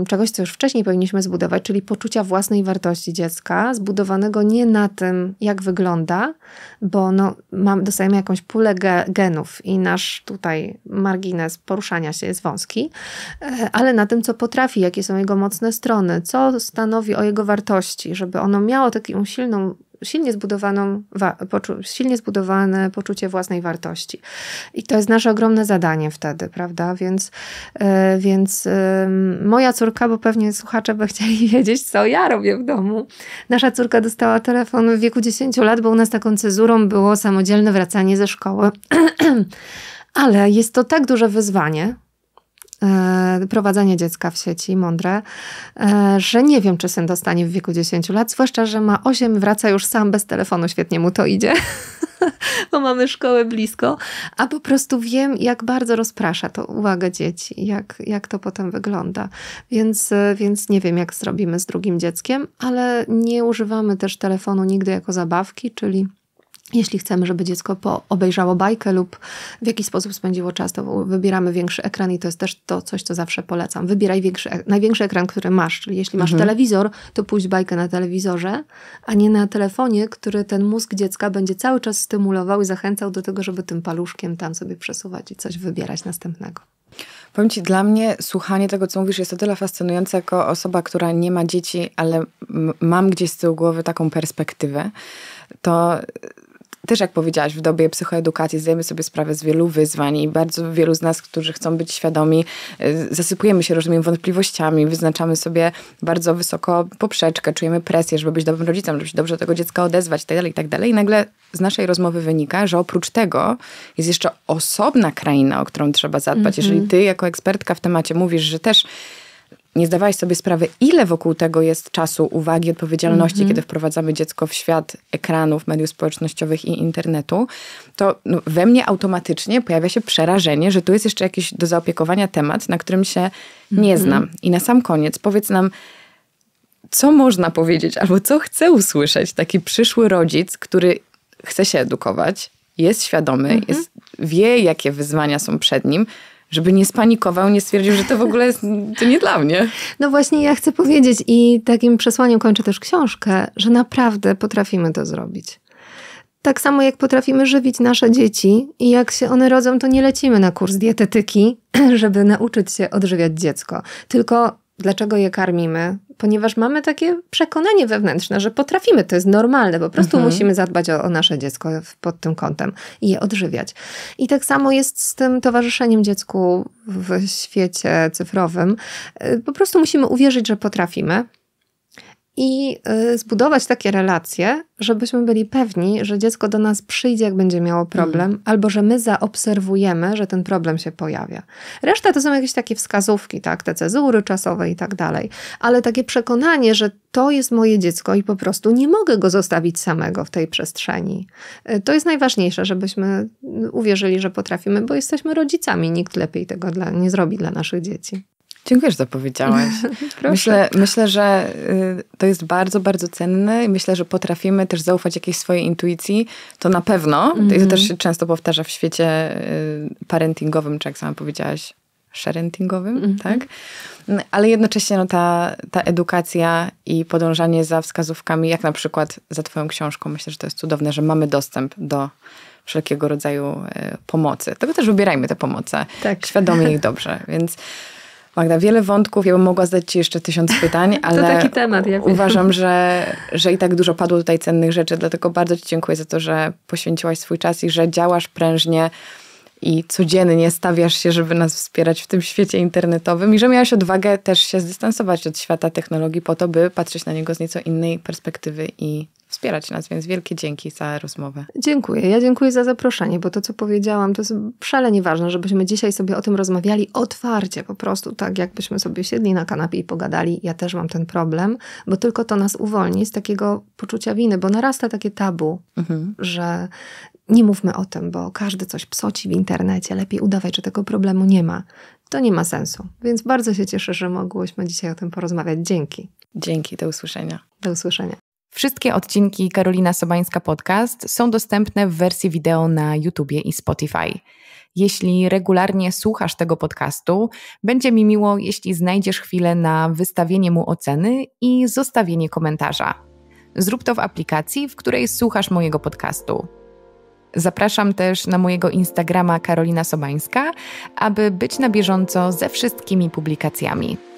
czegoś, co już wcześniej powinniśmy zbudować, czyli poczucia własnej wartości dziecka, zbudowanego nie na tym, jak wygląda, bo no, mam, dostajemy jakąś pulę ge genów i nasz tutaj margines poruszania się jest wąski, e, ale na tym, co potrafi, jakie są jego mocne strony, co stanowi o jego wartości, żeby ono miało taką silną silnie, zbudowaną, silnie zbudowane poczucie własnej wartości. I to jest nasze ogromne zadanie wtedy, prawda? Więc, e, więc e, moja córka, bo pewnie słuchacze by chcieli (laughs) wiedzieć, co ja robię w domu. Nasza córka dostała telefon w wieku 10 lat, bo u nas taką cezurą było samodzielne wracanie ze szkoły. (clears throat) Ale jest to tak duże wyzwanie, E, prowadzenie dziecka w sieci, mądre, e, że nie wiem, czy syn dostanie w wieku 10 lat, zwłaszcza, że ma 8, wraca już sam bez telefonu, świetnie mu to idzie (laughs) bo mamy szkołę blisko, a po prostu wiem, jak bardzo rozprasza to uwagę dzieci, jak, jak to potem wygląda. Więc, e, więc nie wiem, jak zrobimy z drugim dzieckiem, ale nie używamy też telefonu nigdy jako zabawki, czyli jeśli chcemy, żeby dziecko po obejrzało bajkę lub w jakiś sposób spędziło czas, to wybieramy większy ekran i to jest też to coś, co zawsze polecam. Wybieraj większy, największy ekran, który masz. Czyli jeśli masz mhm. telewizor, to pójdź bajkę na telewizorze, a nie na telefonie, który ten mózg dziecka będzie cały czas stymulował i zachęcał do tego, żeby tym paluszkiem tam sobie przesuwać i coś wybierać następnego. Powiem Ci, dla mnie słuchanie tego, co mówisz, jest o tyle fascynujące, jako osoba, która nie ma dzieci, ale mam gdzieś z tyłu głowy taką perspektywę, to też jak powiedziałaś, w dobie psychoedukacji zdajemy sobie sprawę z wielu wyzwań i bardzo wielu z nas, którzy chcą być świadomi, y, zasypujemy się różnymi wątpliwościami, wyznaczamy sobie bardzo wysoko poprzeczkę, czujemy presję, żeby być dobrym rodzicem, żeby się dobrze do tego dziecka odezwać itd., tak itd. Tak I nagle z naszej rozmowy wynika, że oprócz tego jest jeszcze osobna kraina, o którą trzeba zadbać. Mm -hmm. Jeżeli ty jako ekspertka w temacie mówisz, że też nie zdawałaś sobie sprawy, ile wokół tego jest czasu, uwagi, odpowiedzialności, mm -hmm. kiedy wprowadzamy dziecko w świat ekranów, mediów społecznościowych i internetu, to no, we mnie automatycznie pojawia się przerażenie, że tu jest jeszcze jakiś do zaopiekowania temat, na którym się nie mm -hmm. znam. I na sam koniec powiedz nam, co można powiedzieć, albo co chce usłyszeć taki przyszły rodzic, który chce się edukować, jest świadomy, mm -hmm. jest, wie, jakie wyzwania są przed nim, żeby nie spanikował, nie stwierdził, że to w ogóle jest, to nie dla mnie. No właśnie, ja chcę powiedzieć i takim przesłaniem kończę też książkę, że naprawdę potrafimy to zrobić. Tak samo jak potrafimy żywić nasze dzieci i jak się one rodzą, to nie lecimy na kurs dietetyki, (clears throat) żeby nauczyć się odżywiać dziecko. Tylko dlaczego je karmimy, ponieważ mamy takie przekonanie wewnętrzne, że potrafimy, to jest normalne, po prostu mhm. musimy zadbać o, o, nasze dziecko pod tym kątem i je odżywiać. I tak samo jest z tym towarzyszeniem dziecku w świecie cyfrowym. Y, po prostu musimy uwierzyć, że potrafimy, i y, zbudować takie relacje, żebyśmy byli pewni, że dziecko do nas przyjdzie, jak będzie miało problem, mm. albo że my zaobserwujemy, że ten problem się pojawia. Reszta to są jakieś takie wskazówki, tak, te cezury czasowe i tak dalej, ale takie przekonanie, że to jest moje dziecko i po prostu nie mogę go zostawić samego w tej przestrzeni. Y, to jest najważniejsze, żebyśmy y, uwierzyli, że potrafimy, bo jesteśmy rodzicami, nikt lepiej tego dla, nie zrobi dla naszych dzieci. Dziękuję, że to powiedziałaś. (laughs) myślę, myślę, że y, to jest bardzo, bardzo cenne i myślę, że potrafimy też zaufać jakiejś swojej intuicji. To na pewno, mm -hmm. i to mhm. też się często powtarza w świecie y, parentingowym, czy jak sama powiedziałaś, sharentingowym, mm -hmm. tak? Ale jednocześnie no, ta, ta edukacja i podążanie za wskazówkami, jak na przykład za twoją książką, myślę, że to jest cudowne, że mamy dostęp do wszelkiego rodzaju y, pomocy. Tego też wybierajmy te pomoce. Tak. Świadomie i (laughs) dobrze, więc... Magda, wiele wątków, ja bym mogła zadać Ci jeszcze tysiąc (laughs) pytań, ale to taki temat, ja uważam, (laughs) że, że i tak dużo padło tutaj cennych rzeczy, dlatego bardzo Ci dziękuję za to, że poświęciłaś swój czas i że działasz prężnie i codziennie stawiasz się, żeby nas wspierać w tym świecie internetowym i że miałaś odwagę też się zdystansować od świata technologii po to, by patrzeć na niego z nieco innej perspektywy i wspierać nas, więc wielkie dzięki za rozmowę. Dziękuję. Ja dziękuję za zaproszenie, bo to, co powiedziałam, to jest szalenie ważne, żebyśmy dzisiaj sobie o tym rozmawiali otwarcie, po prostu tak, jakbyśmy sobie siedli na kanapie i pogadali. Ja też mam ten problem, bo tylko to nas uwolni z takiego poczucia winy, bo narasta takie tabu, mhm. że nie mówmy o tym, bo każdy coś psoci w internecie, lepiej udawać, że tego problemu nie ma. To nie ma sensu. Więc bardzo się cieszę, że mogłyśmy dzisiaj o tym porozmawiać. Dzięki. Dzięki, do usłyszenia. Do usłyszenia. Wszystkie odcinki Karolina Sobańska Podcast są dostępne w wersji wideo na YouTube i Spotify. Jeśli regularnie słuchasz tego podcastu, będzie mi miło, jeśli znajdziesz chwilę na wystawienie mu oceny i zostawienie komentarza. Zrób to w aplikacji, w której słuchasz mojego podcastu. Zapraszam też na mojego Instagrama Karolina Sobańska, aby być na bieżąco ze wszystkimi publikacjami.